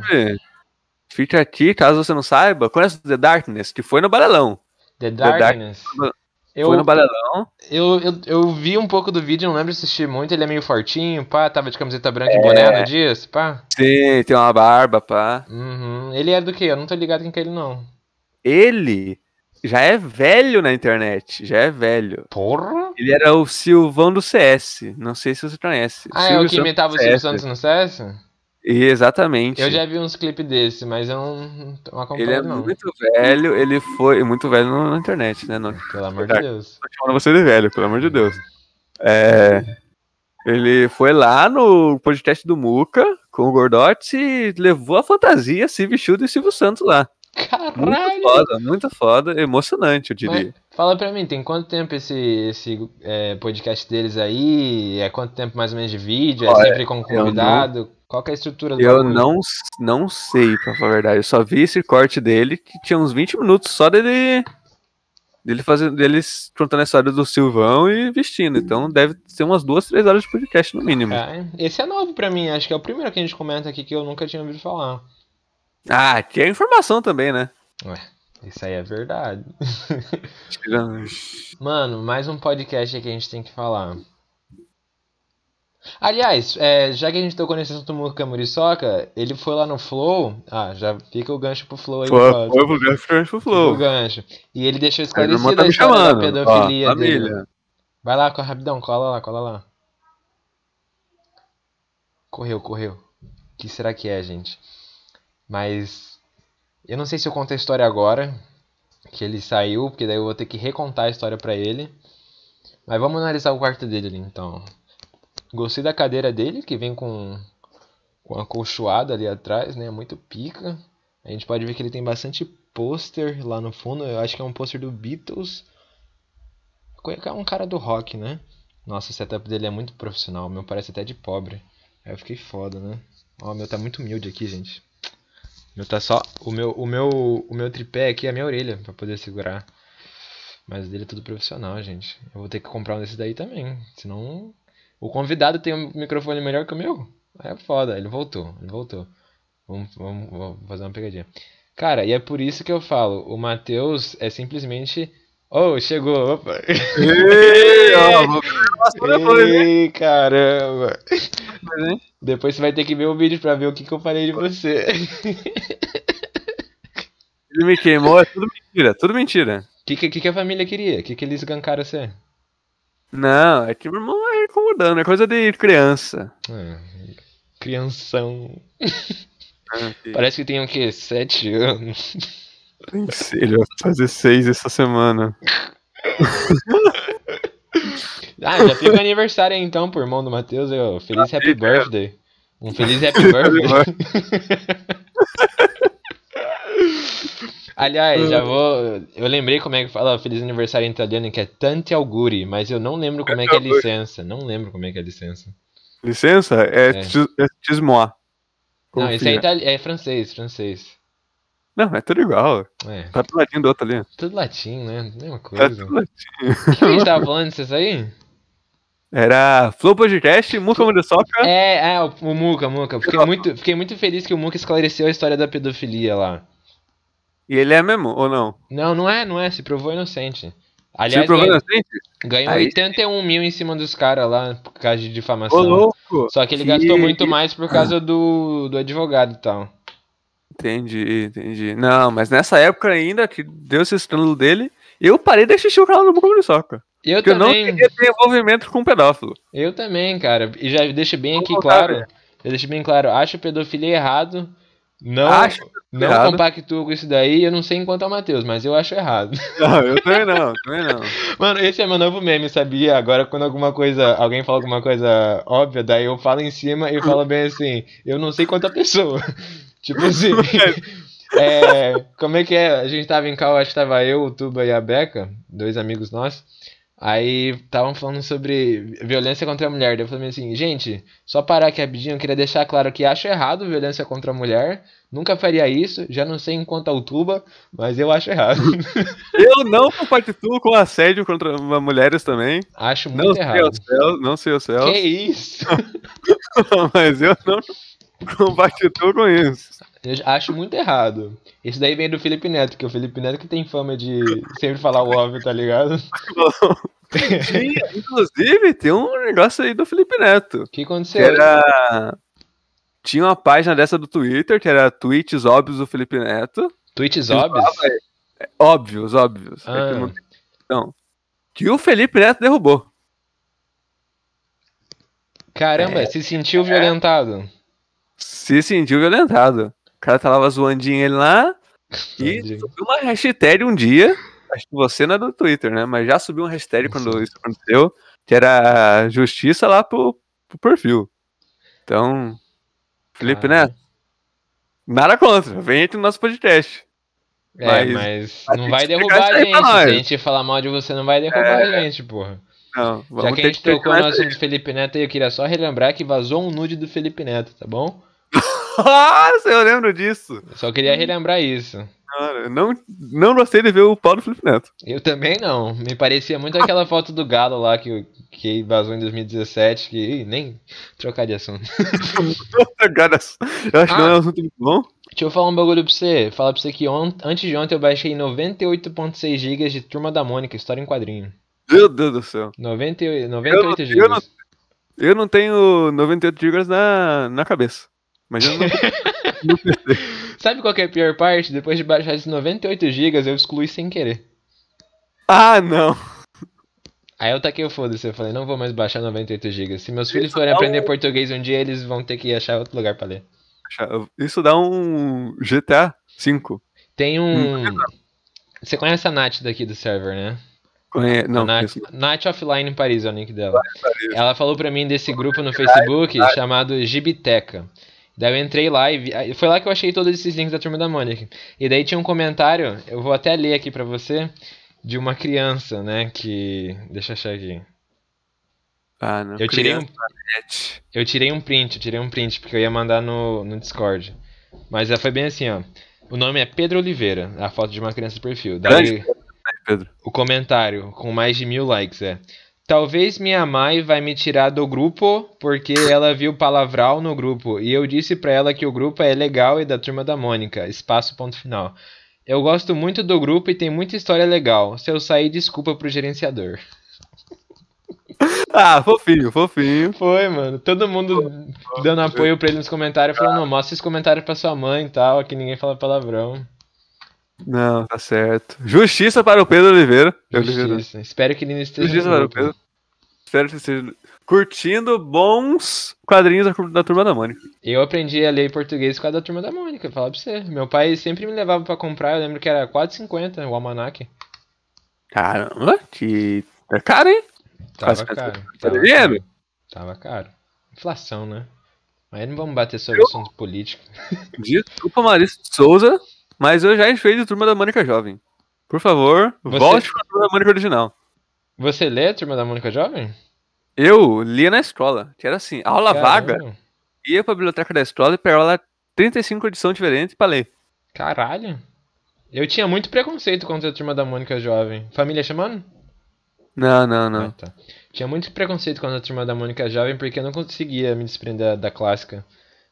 fica aí. Né? aqui, caso você não saiba, conhece The Darkness, que foi no Balelão. The Darkness. The Eu, foi no Balelão. Eu, eu, eu, vi um pouco do vídeo, não lembro de assistir muito, ele é meio fortinho, pá, tava de camiseta branca é. e boné no dia, pá. Sim, tem uma barba, pá. Uhum. Ele é do que? Eu não tô ligado quem que é ele, não. Ele já é velho na internet, já é velho. Porra! Ele era o Silvão do CS. Não sei se você conhece. Ah, é, Silvio é o que imitava o Silvio Santos no CS? Exatamente. Eu já vi uns clipes desse, mas eu não, não acompanho. Ele é não. muito velho, ele foi. Muito velho na internet, né? Não, pelo amor de Deus. Tô chamando você de velho, pelo amor de Deus. É, ele foi lá no podcast do Muca com o Gordotti e levou a fantasia, se vestiu e Silvio Santos lá. Caralho! Muito foda, muito foda, emocionante, eu diria. Mas... Fala pra mim, tem quanto tempo esse, esse é, podcast deles aí? É quanto tempo mais ou menos de vídeo? É Olha, é, sempre com convidado? Não, Qual é a estrutura do Eu não, não sei, pra falar a verdade. Eu só vi esse corte dele, que tinha uns 20 minutos só dele. Dele fazendo. Deles contando a história do Silvão e vestindo. Então deve ser umas duas, três horas de podcast no mínimo. É, esse é novo pra mim, acho que é o primeiro que a gente comenta aqui que eu nunca tinha ouvido falar. Ah, que é informação também, né? Ué. Isso aí é verdade. Mano, mais um podcast que a gente tem que falar. Aliás, é, já que a gente tocou nesse assunto do Muca Muriçoca, ele foi lá no Flow. Ah, já fica o gancho pro Flow aí. Foi, foi o gancho, pro Flow. O gancho. E ele deixou esclarecido tá a história chamando. da pedofilia Ó, dele. Vai lá, rapidão, cola lá, cola lá. Correu, correu. O que será que é, gente? Mas eu não sei se eu conto a história agora, que ele saiu, porque daí eu vou ter que recontar a história para ele. Mas vamos analisar o quarto dele ali, então. Gostei da cadeira dele, que vem com, com a colchoada ali atrás, né? Muito pica. A gente pode ver que ele tem bastante pôster lá no fundo. Eu acho que é um pôster do Beatles. É um cara do rock, né? Nossa, o setup dele é muito profissional. O meu parece até de pobre. Aí eu fiquei foda, né? Ó, o meu tá muito humilde aqui, gente meu tá só o meu o meu o meu tripé aqui é a minha orelha para poder segurar. Mas dele é tudo profissional, gente. Eu vou ter que comprar um desses daí também, senão o convidado tem um microfone melhor que o meu. É foda, ele voltou, ele voltou. Vamos, vamos, vamos fazer uma pegadinha. Cara, e é por isso que eu falo, o Matheus é simplesmente Oh, chegou. Opa. Ei, caramba. Depois você vai ter que ver o vídeo pra ver o que, que eu falei de você. Ele me queimou, é tudo mentira, tudo mentira. O que, que, que, a família queria? O que, que eles gancaram você? Não, é que meu irmão é incomodando, é coisa de criança. É, crianção. Ah, Parece que tem o quê? Sete anos. Ele vai fazer seis essa semana. ah, já fica aniversário aí então por irmão do Matheus. Eu. Feliz Happy Birthday. Um feliz Happy Birthday. Aliás, já vou. Eu lembrei como é que fala feliz aniversário em italiano, que é Tanti Auguri, mas eu não lembro como é que é licença. Não lembro como é que é licença. Licença? É, é. Tismoa. É não, isso é, é, itali... é francês, francês. Não, é tudo igual. É. Tá do ladinho do outro ali. Tudo latim, né? Mesma tá coisa. tudo latim. O que a gente tava falando disso aí? Era Flow Podcast, Muca Mundo É, é, o Muca, Muca. Fiquei muito, fiquei muito feliz que o Muca esclareceu a história da pedofilia lá. E ele é mesmo, ou não? Não, não é, não é. Se provou inocente. Aliás, se provou ganhou, inocente? Ganhou Aí 81 mil em cima dos caras lá por causa de difamação. Ô, louco! Só que ele que... gastou muito mais por causa ah. do, do advogado e tal. Entendi, entendi. Não, mas nessa época ainda, que deu esse escândalo dele, eu parei de assistir o canal do Boca Soca. Eu também. eu não queria ter envolvimento com o pedófilo. Eu também, cara. E já deixo bem aqui claro. Eu deixo bem claro. Acho pedofilia errado. Não, acho não errado. compactuo com isso daí. Eu não sei enquanto é o Matheus, mas eu acho errado. Não, eu também não. também não. Mano, esse é meu novo meme, sabia? Agora, quando alguma coisa, alguém fala alguma coisa óbvia, daí eu falo em cima e falo bem assim. Eu não sei quanto a pessoa. Tipo assim. é, como é que é? A gente tava em casa, acho que tava eu, o Tuba e a Beca, dois amigos nossos. Aí estavam falando sobre violência contra a mulher. Daí eu falei assim, gente, só parar aqui rapidinho, eu queria deixar claro que acho errado violência contra a mulher. Nunca faria isso, já não sei em quanto ao tuba, mas eu acho errado. eu não compartilho com assédio contra mulheres também. Acho muito não errado. Sei céu, não sei o céu. Que isso? mas eu não Combatidor eu conheço. Eu acho muito errado. Esse daí vem do Felipe Neto, que é o Felipe Neto que tem fama de sempre falar o óbvio, tá ligado? Sim, inclusive tem um negócio aí do Felipe Neto. O que aconteceu? Que era... Tinha uma página dessa do Twitter, que era tweets óbvios do Felipe Neto. Tweets é, óbvios? óbvios, óbvios. Ah. É que, ah. não... então, que o Felipe Neto derrubou. Caramba, é. se sentiu violentado se sentiu violentado. O cara tava zoandinho ele lá e subiu uma hashtag um dia. Acho que você não é do Twitter, né? Mas já subiu uma hashtag quando isso aconteceu, que era justiça lá pro, pro perfil. Então, Felipe, Caramba. Ah. né? Nada contra, vem entre o nosso podcast. É, mas, mas não vai derrubar a gente. Se a gente falar mal de você, não vai derrubar é... a gente, porra. Não, Já que a gente trocou o nosso de Felipe Neto, eu queria só relembrar que vazou um nude do Felipe Neto, tá bom? Nossa, eu lembro disso. Só queria relembrar isso. Cara, não, não gostei de ver o Paulo Felipe Neto. Eu também não. Me parecia muito aquela foto do Galo lá que, que vazou em 2017, que ih, nem trocar de assunto. eu acho ah, que não é um assunto muito bom. Deixa eu falar um bagulho pra você. Falar pra você que antes de ontem eu baixei 98.6 GB de Turma da Mônica, história em quadrinho. Meu Deus do céu. 98, 98 GB. Eu não, eu não tenho 98 GB na, na cabeça. Mas eu não. Sabe qual é a pior parte? Depois de baixar esses 98 GB, eu excluí sem querer. Ah, não! Aí eu taquei o foda-se, eu falei, não vou mais baixar 98 GB. Se meus filhos forem aprender um... português um dia, eles vão ter que achar outro lugar pra ler. Isso dá um GTA V. Tem um. Hum. Você conhece a Nath daqui do server, né? Conhe... Não, Nath... Nath Offline em Paris é o link dela. Ela falou pra mim desse grupo no Facebook chamado Gibiteca. Daí eu entrei lá e foi lá que eu achei todos esses links da turma da Mônica. E daí tinha um comentário, eu vou até ler aqui para você, de uma criança, né, que deixa eu achar aqui. Ah, não. Eu tirei um Eu tirei um print, eu tirei um print porque eu ia mandar no no Discord. Mas é, foi bem assim, ó. O nome é Pedro Oliveira, a foto de uma criança de perfil. Daí, né, Pedro. O comentário com mais de mil likes é. Talvez minha mãe vai me tirar do grupo porque ela viu palavral no grupo e eu disse para ela que o grupo é legal e da turma da Mônica. Espaço ponto final. Eu gosto muito do grupo e tem muita história legal. Se eu sair, desculpa pro gerenciador. Ah, fofinho, fofinho. Foi, mano. Todo mundo dando apoio pra ele nos comentários, falando: mostra esse comentário pra sua mãe e tal, que ninguém fala palavrão. Não, tá certo. Justiça para o Pedro Oliveira. Justiça. Oliveira. Espero que ele não esteja. Justiça para o Pedro. Espero que esteja curtindo bons quadrinhos da, Turma da Mônica. Eu aprendi a ler português com a da Turma da Mônica, falar pra você. Meu pai sempre me levava para comprar, eu lembro que era 4,50 o almanac. Caramba, que... é caro, hein? Tava Faz caro. Tava caro. Tava caro. Inflação, né? Mas não vamos bater sobre eu... assuntos políticos. Desculpa, Marisa Souza, mas eu já de Turma da Mônica Jovem. Por favor, Você... volte pra Turma da Mônica original. Você lê a Turma da Mônica Jovem? Eu lia na escola, que era assim, aula Caramba. vaga, ia pra biblioteca da escola e pegava lá 35 edições diferentes pra ler. Caralho. Eu tinha muito preconceito contra a Turma da Mônica Jovem. Família chamando? Não, não, não. Ah, tá. Tinha muito preconceito contra a Turma da Mônica Jovem porque eu não conseguia me desprender da clássica.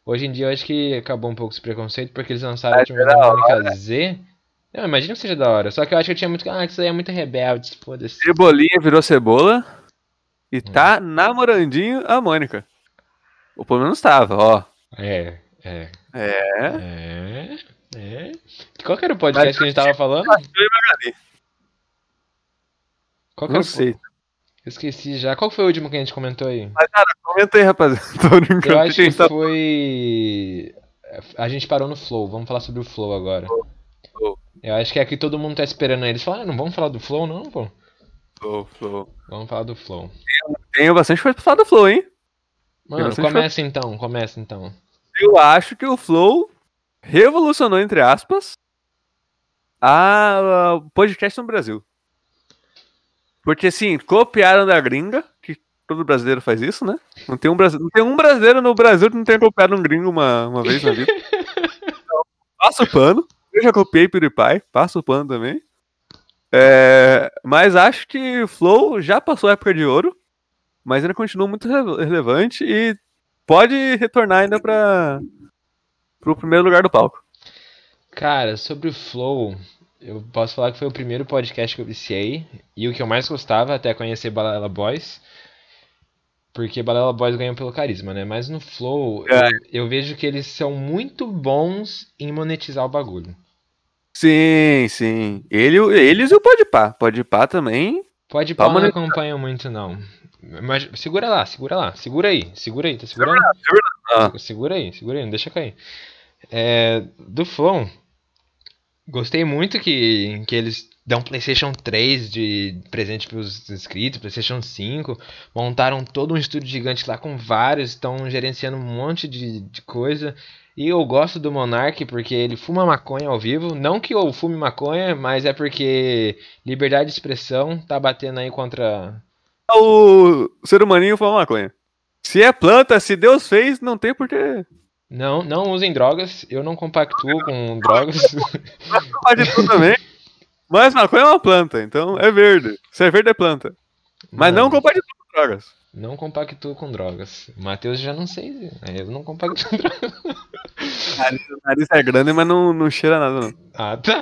Hoje em dia eu acho que acabou um pouco esse preconceito, porque eles lançaram é a Turma Mônica Z. Não, imagina que seja da hora. Só que eu acho que eu tinha muito. Ah, isso aí é muito rebelde, foda-se. Cebolinha virou cebola e hum. tá hum. namorandinho a Mônica. Ou pelo menos tava, ó. É, é. É. É. é. Qual que era o podcast Mas, que a gente tava falando? Qual que era? Não sei. Eu esqueci já. Qual foi o último que a gente comentou aí? Mas, cara, comenta aí, rapaziada. Eu acho que foi. A gente parou no Flow. Vamos falar sobre o Flow agora. Flow. Eu acho que aqui é todo mundo tá esperando eles. Falaram, ah, não vamos falar do Flow, não, pô? Flow, Flow. Vamos falar do Flow. Tenho, bastante coisa pra falar do Flow, hein? Mano, começa coisa... então, começa então. Eu acho que o Flow revolucionou, entre aspas, a podcast no Brasil. Porque assim, copiaram da gringa, que todo brasileiro faz isso, né? Não tem um brasileiro, não tem um brasileiro no Brasil que não tenha copiado um gringo uma, uma vez na vida. Então, passa o pano. Eu já copiei PewDiePie, passa o pano também. É, mas acho que o Flow já passou a época de ouro, mas ainda continua muito relevante e pode retornar ainda para o primeiro lugar do palco. Cara, sobre o Flow, eu posso falar que foi o primeiro podcast que eu viciei e o que eu mais gostava até conhecer Balela Boys. Porque Balela Boys ganham pelo carisma, né? Mas no Flow, é. eu, eu, vejo que eles são muito bons em monetizar o bagulho. Sim, sim. Ele, eles e o pode Podpah também. Podpah tá não acompanha muito, não. Mas segura lá, segura lá. Segura aí, segura aí. Tá segurando? Segura, segura, ah. segura aí, segura aí, não deixa cair. É, do Flow... Gostei muito que, que eles dão PlayStation 3 de presente para os inscritos, PlayStation 5. Montaram todo um estúdio gigante lá com vários, estão gerenciando um monte de, de coisa. E eu gosto do Monark porque ele fuma maconha ao vivo. Não que eu fume maconha, mas é porque liberdade de expressão tá batendo aí contra. O ser humaninho fuma maconha. Se é planta, se Deus fez, não tem porquê. Não, não usem drogas, eu não compactuo com drogas. Pode tudo também. Mas maconha é uma planta, então é verde. Se é verde, é planta. Mas não, não compactuo com drogas. Não compactuo com drogas. Matheus já não sei. Eu não compactuo com drogas. O nariz, é grande, mas não, não cheira nada, não. Ah, tá.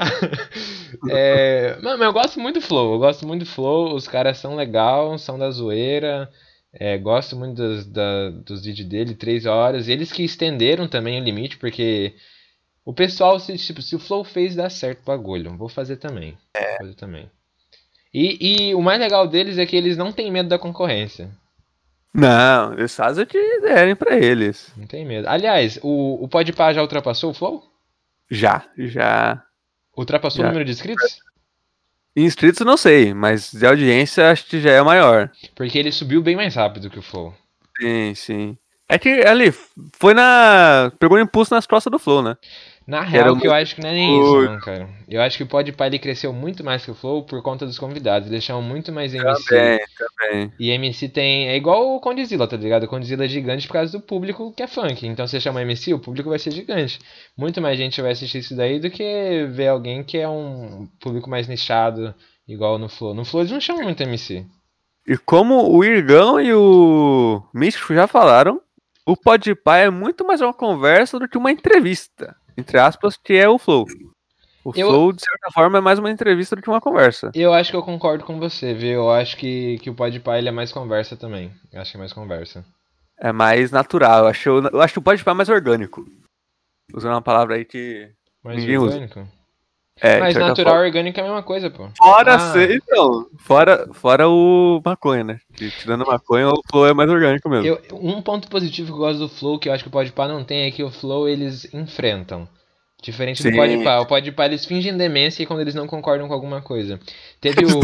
É, mano, eu gosto muito do Flow. Eu gosto muito do Flow. Os caras são legal, são da zoeira. É, gosto muito dos, da, dos vídeos dele, três horas. Eles que estenderam também o limite, porque o pessoal, se, tipo, se o Flow fez, dá certo o bagulho. Vou fazer também. Vou fazer também. E, e o mais legal deles é que eles não têm medo da concorrência. Não, eles fazem o que derem pra eles. Não tem medo. Aliás, o, o Podpah já ultrapassou o Flow? Já, já. Ultrapassou já. o número de inscritos? inscritos não sei, mas de audiência acho que já é maior. Porque ele subiu bem mais rápido que o Flow. Sim, sim. É que ali, foi na. pegou um impulso nas costas do Flow, né? Na real, que eu acho que não é nem isso, não, cara. Eu acho que o Podpah ele cresceu muito mais que o Flow por conta dos convidados. Deixaram muito mais MC. Também, também. E MC tem... É igual o Condizila, tá ligado? O Condizila é gigante por causa do público que é funk. Então, se você chama MC, o público vai ser gigante. Muito mais gente vai assistir isso daí do que ver alguém que é um público mais nichado, igual no Flow. No Flow eles não chamam muito MC. E como o Irgão e o Místico já falaram, o Podpah é muito mais uma conversa do que uma entrevista entre aspas, que é o Flow. O eu... Flow, de certa forma, é mais uma entrevista do que uma conversa. Eu acho que eu concordo com você, viu? Eu acho que, que o Podpah, ele é mais conversa também. Eu acho que é mais conversa. É mais natural. Eu acho, eu acho que o Podpah é mais orgânico. Usando uma palavra aí que... Mais orgânico? Usa. É, Mas natural orgânico é a mesma coisa, pô. Fora, ah. se, então, fora, fora o maconha, né? Que, tirando maconha, o flow é mais orgânico mesmo. Eu, um ponto positivo que eu gosto do flow, que eu acho que o Podpah não tem, é que o flow eles enfrentam. Diferente Sim. do Podpah. O Podpah eles fingem demência quando eles não concordam com alguma coisa. Teve o...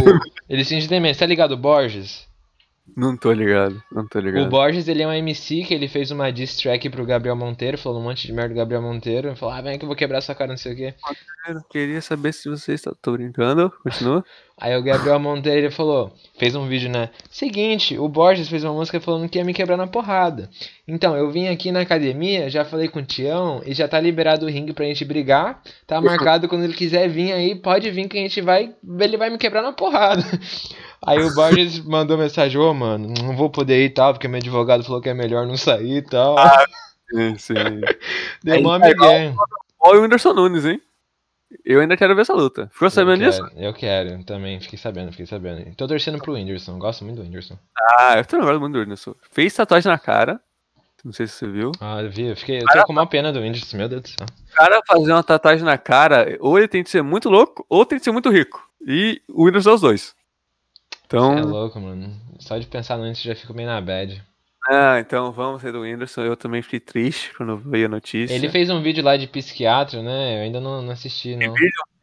eles fingem demência. Tá ligado, Borges? Não tô ligado, não tô ligado. O Borges, ele é um MC que ele fez uma diss track pro Gabriel Monteiro, falou um monte de merda do Gabriel Monteiro, falou, ah, vem que eu vou quebrar sua cara, não sei o quê. Eu queria saber se você está... Tô brincando, continua. Aí o Gabriel Monteiro, ele falou, fez um vídeo, né? Seguinte, o Borges fez uma música falando que ia me quebrar na porrada. Então, eu vim aqui na academia, já falei com o Tião, e já tá liberado o ringue pra gente brigar, tá uhum. marcado quando ele quiser vir aí, pode vir que a gente vai... Ele vai me quebrar na porrada. Aí o Borges mandou mensagem, ô, oh, mano, não vou poder ir e tal, porque meu advogado falou que é melhor não sair e tal. Ah, sim, sim. Deu é, uma Olha o Whindersson Nunes, hein? Eu ainda quero ver essa luta. Ficou sabendo disso? Eu quero, também. Fiquei sabendo, fiquei sabendo. Tô torcendo pro Whindersson, gosto muito do Whindersson. Ah, eu tô lembrando muito do Whindersson. Fez tatuagem na cara. Não sei se você viu. Ah, eu vi. Eu, fiquei, eu cara, tô com uma pena do Whindersson, meu Deus do céu. O cara fazer uma tatuagem na cara, ou ele tem que ser muito louco, ou tem que ser muito rico. E o Whindersson é os dois. Então... É louco, mano. Só de pensar nisso já fico meio na bad. Ah, então vamos ser do Whindersson. Eu também fiquei triste quando veio a notícia. Ele fez um vídeo lá de psiquiatra, né? Eu ainda não, não assisti, não.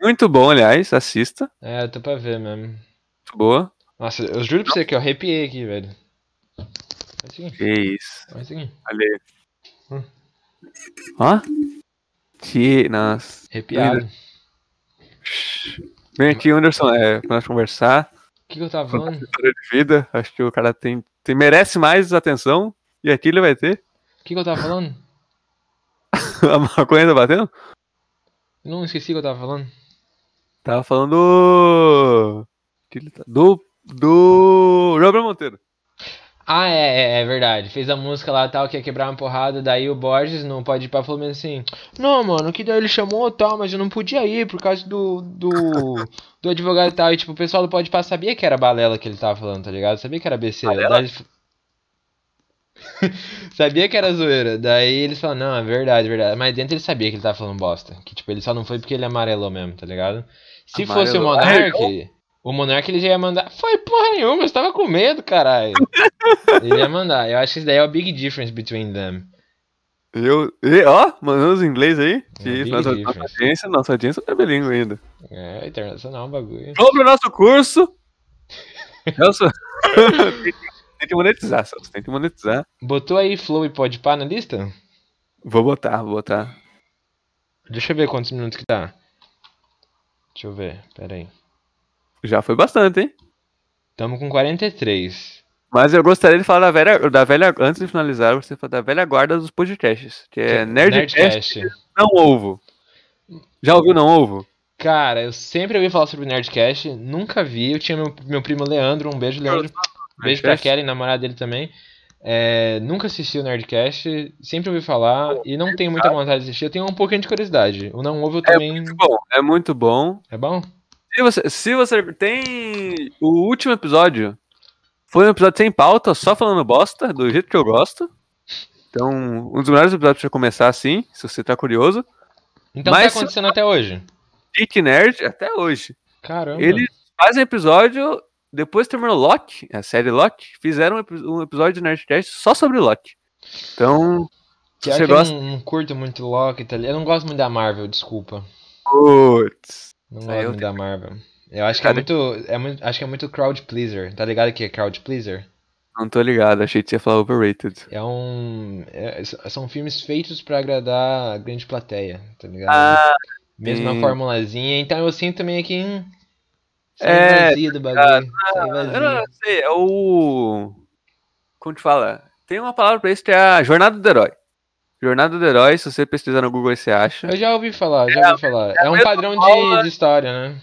muito bom, aliás. Assista. É, eu tô pra ver mesmo. Muito boa. Nossa, eu juro pra você que eu arrepiei aqui, velho. o seguinte. Que isso. Vai seguir. Olha aí. Hum. Ó. Que... Nossa. Arrepiado. Vem aqui, Anderson, é, pra nós conversar que, que eu tava falando? De vida, acho que o cara tem, tem, merece mais atenção e aqui ele vai ter. O que, que eu tava falando? a maconha tá batendo? Não esqueci o que eu tava falando. Tava falando do. Tá, do. Do. Robert Monteiro. Ah, é, é, é, verdade. Fez a música lá tal, que ia quebrar uma porrada. Daí o Borges não pode ir pra Flamengo assim. Não, mano, que daí ele chamou tal, mas eu não podia ir por causa do. do. do advogado e tal. E tipo, o pessoal do Pode Passar sabia que era balela que ele tava falando, tá ligado? Sabia que era BC. Daí... sabia que era zoeira. Daí eles falam, não, é verdade, é verdade. Mas dentro ele sabia que ele tava falando bosta. Que tipo, ele só não foi porque ele amarelou mesmo, tá ligado? Se fosse o Monark. O Monark ele já ia mandar. Foi porra nenhuma, eu estava com medo, caralho. ele ia mandar. Eu acho que isso daí é o big difference between them. Eu. E, ó, mandando os inglês aí. É, que é nossa, nossa, audiência, nossa audiência é bilíngue ainda. É, internacional o bagulho. Compre o nosso curso. nossa. tem que monetizar, só. Tem que monetizar. Botou aí Flow e pode na lista? Vou botar, vou botar. Deixa eu ver quantos minutos que tá. Deixa eu ver, pera aí. Já foi bastante, hein? Estamos com 43. Mas eu gostaria de falar da velha, da velha antes de finalizar, eu gostaria de falar da velha guarda dos podcasts, que é Nerdcast, Nerdcast. Não Ovo. Já ouviu Não Ovo? Cara, eu sempre ouvi falar sobre Nerdcast, nunca vi. Eu tinha meu, meu primo Leandro, um beijo, Leandro. Um beijo pra Kelly, namorada dele também. É, nunca assisti o Nerdcast, sempre ouvi falar e não tenho muita vontade de assistir. Eu tenho um pouquinho de curiosidade. O Não Ovo eu é também. É muito bom. É muito bom. É bom? Se você, se você tem o último episódio, foi um episódio sem pauta, só falando bosta, do jeito que eu gosto. Então, um dos melhores episódios pra começar assim, se você tá curioso. Então tá Mas, tá acontecendo se... até hoje. Geek Nerd, até hoje. Caramba. Eles fazem episódio, depois terminou Loki, a série Loki, fizeram um episódio de Nerdcast só sobre Loki. Então, você gosta... Eu não, não curto muito Loki, tá? eu não gosto muito da Marvel, desculpa. Putz. Não gosto eu... da Marvel. Eu acho que é muito. É muito. Acho que é muito crowd pleaser. Tá ligado que é crowd pleaser? Não tô ligado, achei que ia falar overrated. É um. É, são filmes feitos para agradar a grande plateia, tá ligado? Ah, Mesma sim. formulazinha, então eu sinto meio que. Hum, é, vazio do tá bagulho. Ah, vazio. Eu não sei, é o. Como te fala? Tem uma palavra pra isso que é a jornada do herói. Jornada do Herói, se você pesquisar no Google, você acha. Eu já ouvi falar, já é, ouvi falar. É, é um padrão de, é de, história, né?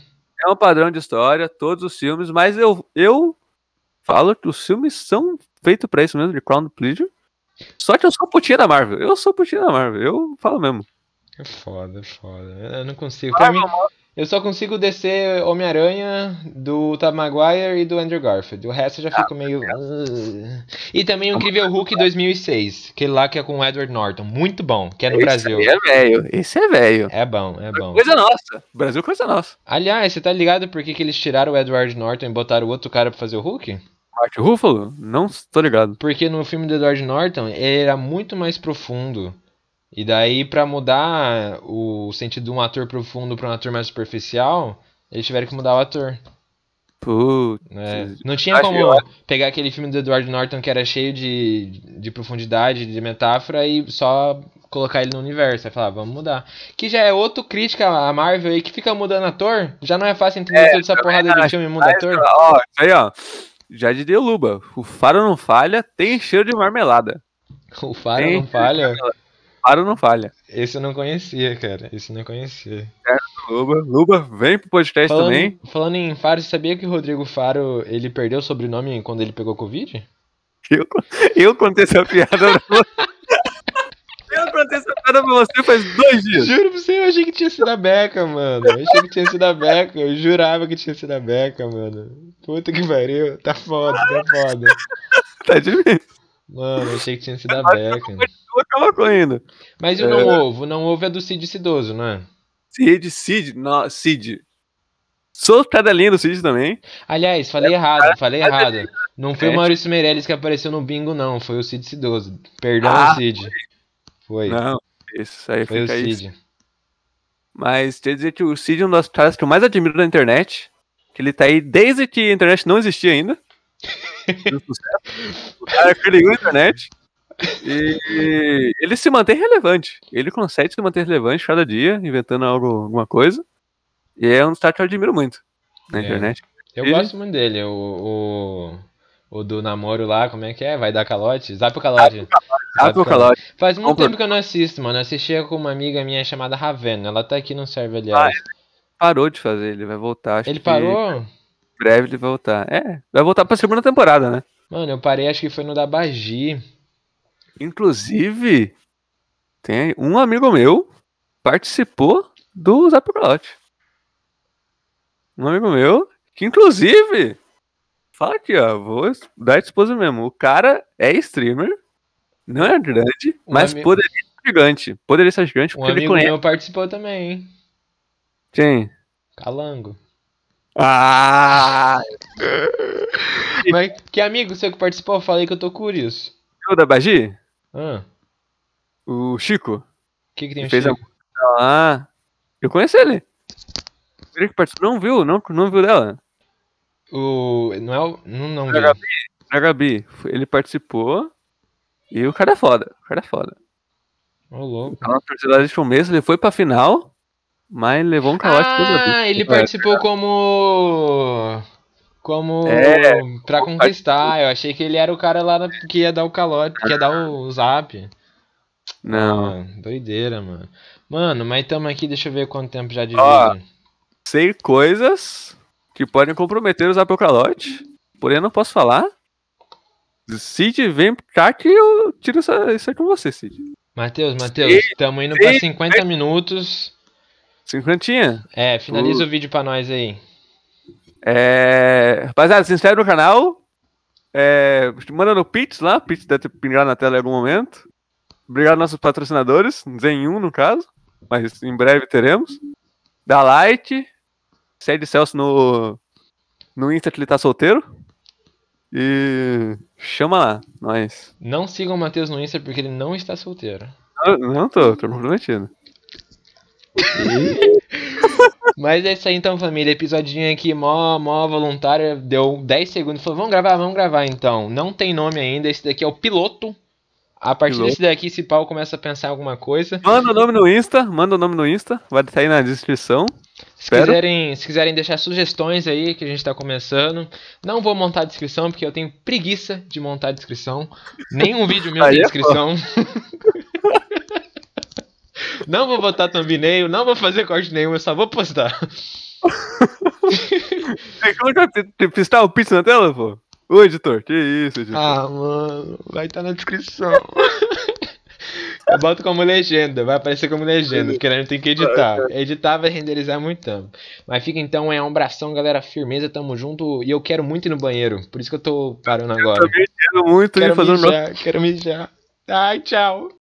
É um padrão de história, todos os filmes, mas eu, eu falo que os filmes são feitos para isso mesmo, de Crown Pleasure. Só que eu sou putinha da Marvel. Eu sou putinha da Marvel, eu falo mesmo. É foda, é foda. Eu não consigo. Marvel, pra mim... Eu só consigo descer Homem-Aranha do Tom Maguire e do Andrew Garfield. O resto eu já fico meio. E também o Incrível Hulk 2006, aquele lá que é com o Edward Norton. Muito bom, que é no esse Brasil. Esse é velho, esse é velho. É bom, é bom. Coisa nossa. Brasil, é coisa nossa. Aliás, você tá ligado por que, que eles tiraram o Edward Norton e botaram o outro cara pra fazer o Hulk? Mark Ruffalo? Não tô ligado. Porque no filme do Edward Norton, ele era muito mais profundo e daí, para mudar o sentido de um ator profundo para um ator mais superficial, eles tiveram que mudar o ator. Putz. É. Não tinha como eu... pegar aquele filme do Edward Norton que era cheio de, de profundidade, de metáfora, e só colocar ele no universo. Aí falar, ah, vamos mudar. Que já é outro crítica a Marvel aí, que fica mudando ator. Já não é fácil entender é, toda essa porrada de filme muda mas, ator. Ó, isso aí, ó. Já é de Deluba. O faro não falha, tem cheiro de marmelada. O faro tem não falha? Faro não falha. Esse eu não conhecia, cara. Esse eu não conhecia. É, Luba, Luba, vem pro podcast falando, também. Falando em Faro, você sabia que o Rodrigo Faro, ele perdeu o sobrenome quando ele pegou Covid? Eu, eu contei essa piada pra você. Eu contei essa piada pra você faz dois dias. Juro pra você, eu achei que tinha sido a Beca, mano. Eu achei que tinha sido a Beca. Eu jurava que tinha sido a Beca, mano. Puta que pariu. Tá foda, tá foda. tá difícil. Mano, eu achei que tinha sido a Beca ela colocou ainda. Mas o é... Não Ovo? Não Ovo é do Cid Cidoso, não é? Cid, Cid, não, Cid. Sou cada linha do Cid também. Aliás, falei é, errado, cara, falei cara, errado. Não foi o é. Maurício Meirelles que apareceu no bingo, não. Foi o Cid Cidoso. Perdão, ah, Cid. Foi. foi. Não, isso aí foi o Cid. Isso. Mas quer dizer que o Cid é um dos caras que eu mais admiro da internet. Que ele tá aí desde que a internet não existia ainda. o cara criou é a internet. E ele se mantém relevante. Ele consegue se manter relevante cada dia, inventando algo, alguma coisa. E é um destaque que eu admiro muito na é. internet. Eu e... gosto muito dele. O, o, o, do namoro lá, como é que é? Vai dar calote? Zap o calote. Zap o calote. Faz muito Compre. tempo que eu não assisto, mano. Eu assistia com uma amiga minha chamada Ravena. Ela tá aqui no server, aliás. Ah, é. parou de fazer, ele vai voltar. Acho ele que... parou? breve ele vai voltar. É, vai voltar pra segunda temporada, né? Mano, eu parei, acho que foi no da Bagi. Inclusive, tem um amigo meu participou do Zap Um amigo meu, que inclusive, fala aqui, ó, vou dar esposa mesmo. O cara é streamer, não é grande, um mas amigo... poderia ser gigante. Poderia ser gigante um amigo ele conhece. meu participou também, hein? Quem? Calango. Ah! mas que amigo seu que participou? falei que eu tô curioso. O da Bagi? Ah. O Chico. O que, que tem o Chico? Fez a Eu conheço ele. Ele que participou. Não viu, não, não viu dela. O. Não é o. Não, não viu. Gabi, a Gabi. Ele participou. E o cara é foda. O cara é foda. Ô, oh, louco. Tava de ele foi pra final. Mas levou um calote ah, ele participou como como é, pra conquistar. Eu achei que ele era o cara lá que ia dar o calote, que ia dar o zap. Não. Ah, doideira, mano. Mano, mas estamos aqui, deixa eu ver quanto tempo já de vida. Sei coisas que podem comprometer o zap calote, porém eu não posso falar. Cid, vem cá que eu tiro isso aí com você, Cid. Matheus, Matheus, estamos indo para 50 minutos. Cinquentinha? É, finaliza uh. o vídeo para nós aí. É... Rapaziada, se inscreve no canal. É... Manda no Pix lá. Pix deve pingar na tela em algum momento. Obrigado aos nossos patrocinadores. Zen1, no caso. Mas em breve teremos. Dá like. Segue Celso no, no Insta que ele tá solteiro. E chama lá, nós. Não sigam o Matheus no Insta porque ele não está solteiro. Não, não tô, tô comprometido. E... Mas é isso aí então, família. Episodinho aqui, mó, mó voluntária. Deu 10 segundos. Falou, vamos gravar, vamos gravar então. Não tem nome ainda. Esse daqui é o piloto. A partir piloto. desse daqui, esse pau começa a pensar alguma coisa. Manda o nome no Insta, manda o nome no Insta. Vai estar aí na descrição. Se quiserem, se quiserem deixar sugestões aí que a gente está começando, não vou montar a descrição porque eu tenho preguiça de montar a descrição. Nenhum vídeo meu tem é descrição. Não vou botar thumbnail, não vou fazer corte nenhum, eu só vou postar. que coloca pistar o pizza na tela, pô? Ô, editor, que isso, editor? Ah, mano, vai estar tá na descrição. Eu boto como legenda, vai aparecer como legenda, porque a gente tem que editar. Editar vai renderizar muito tempo. Mas fica então, é um abração, galera, firmeza, tamo junto. E eu quero muito ir no banheiro, por isso que eu tô parando agora. Eu quero muito quero mijar, Quero mijar. Ai, tchau.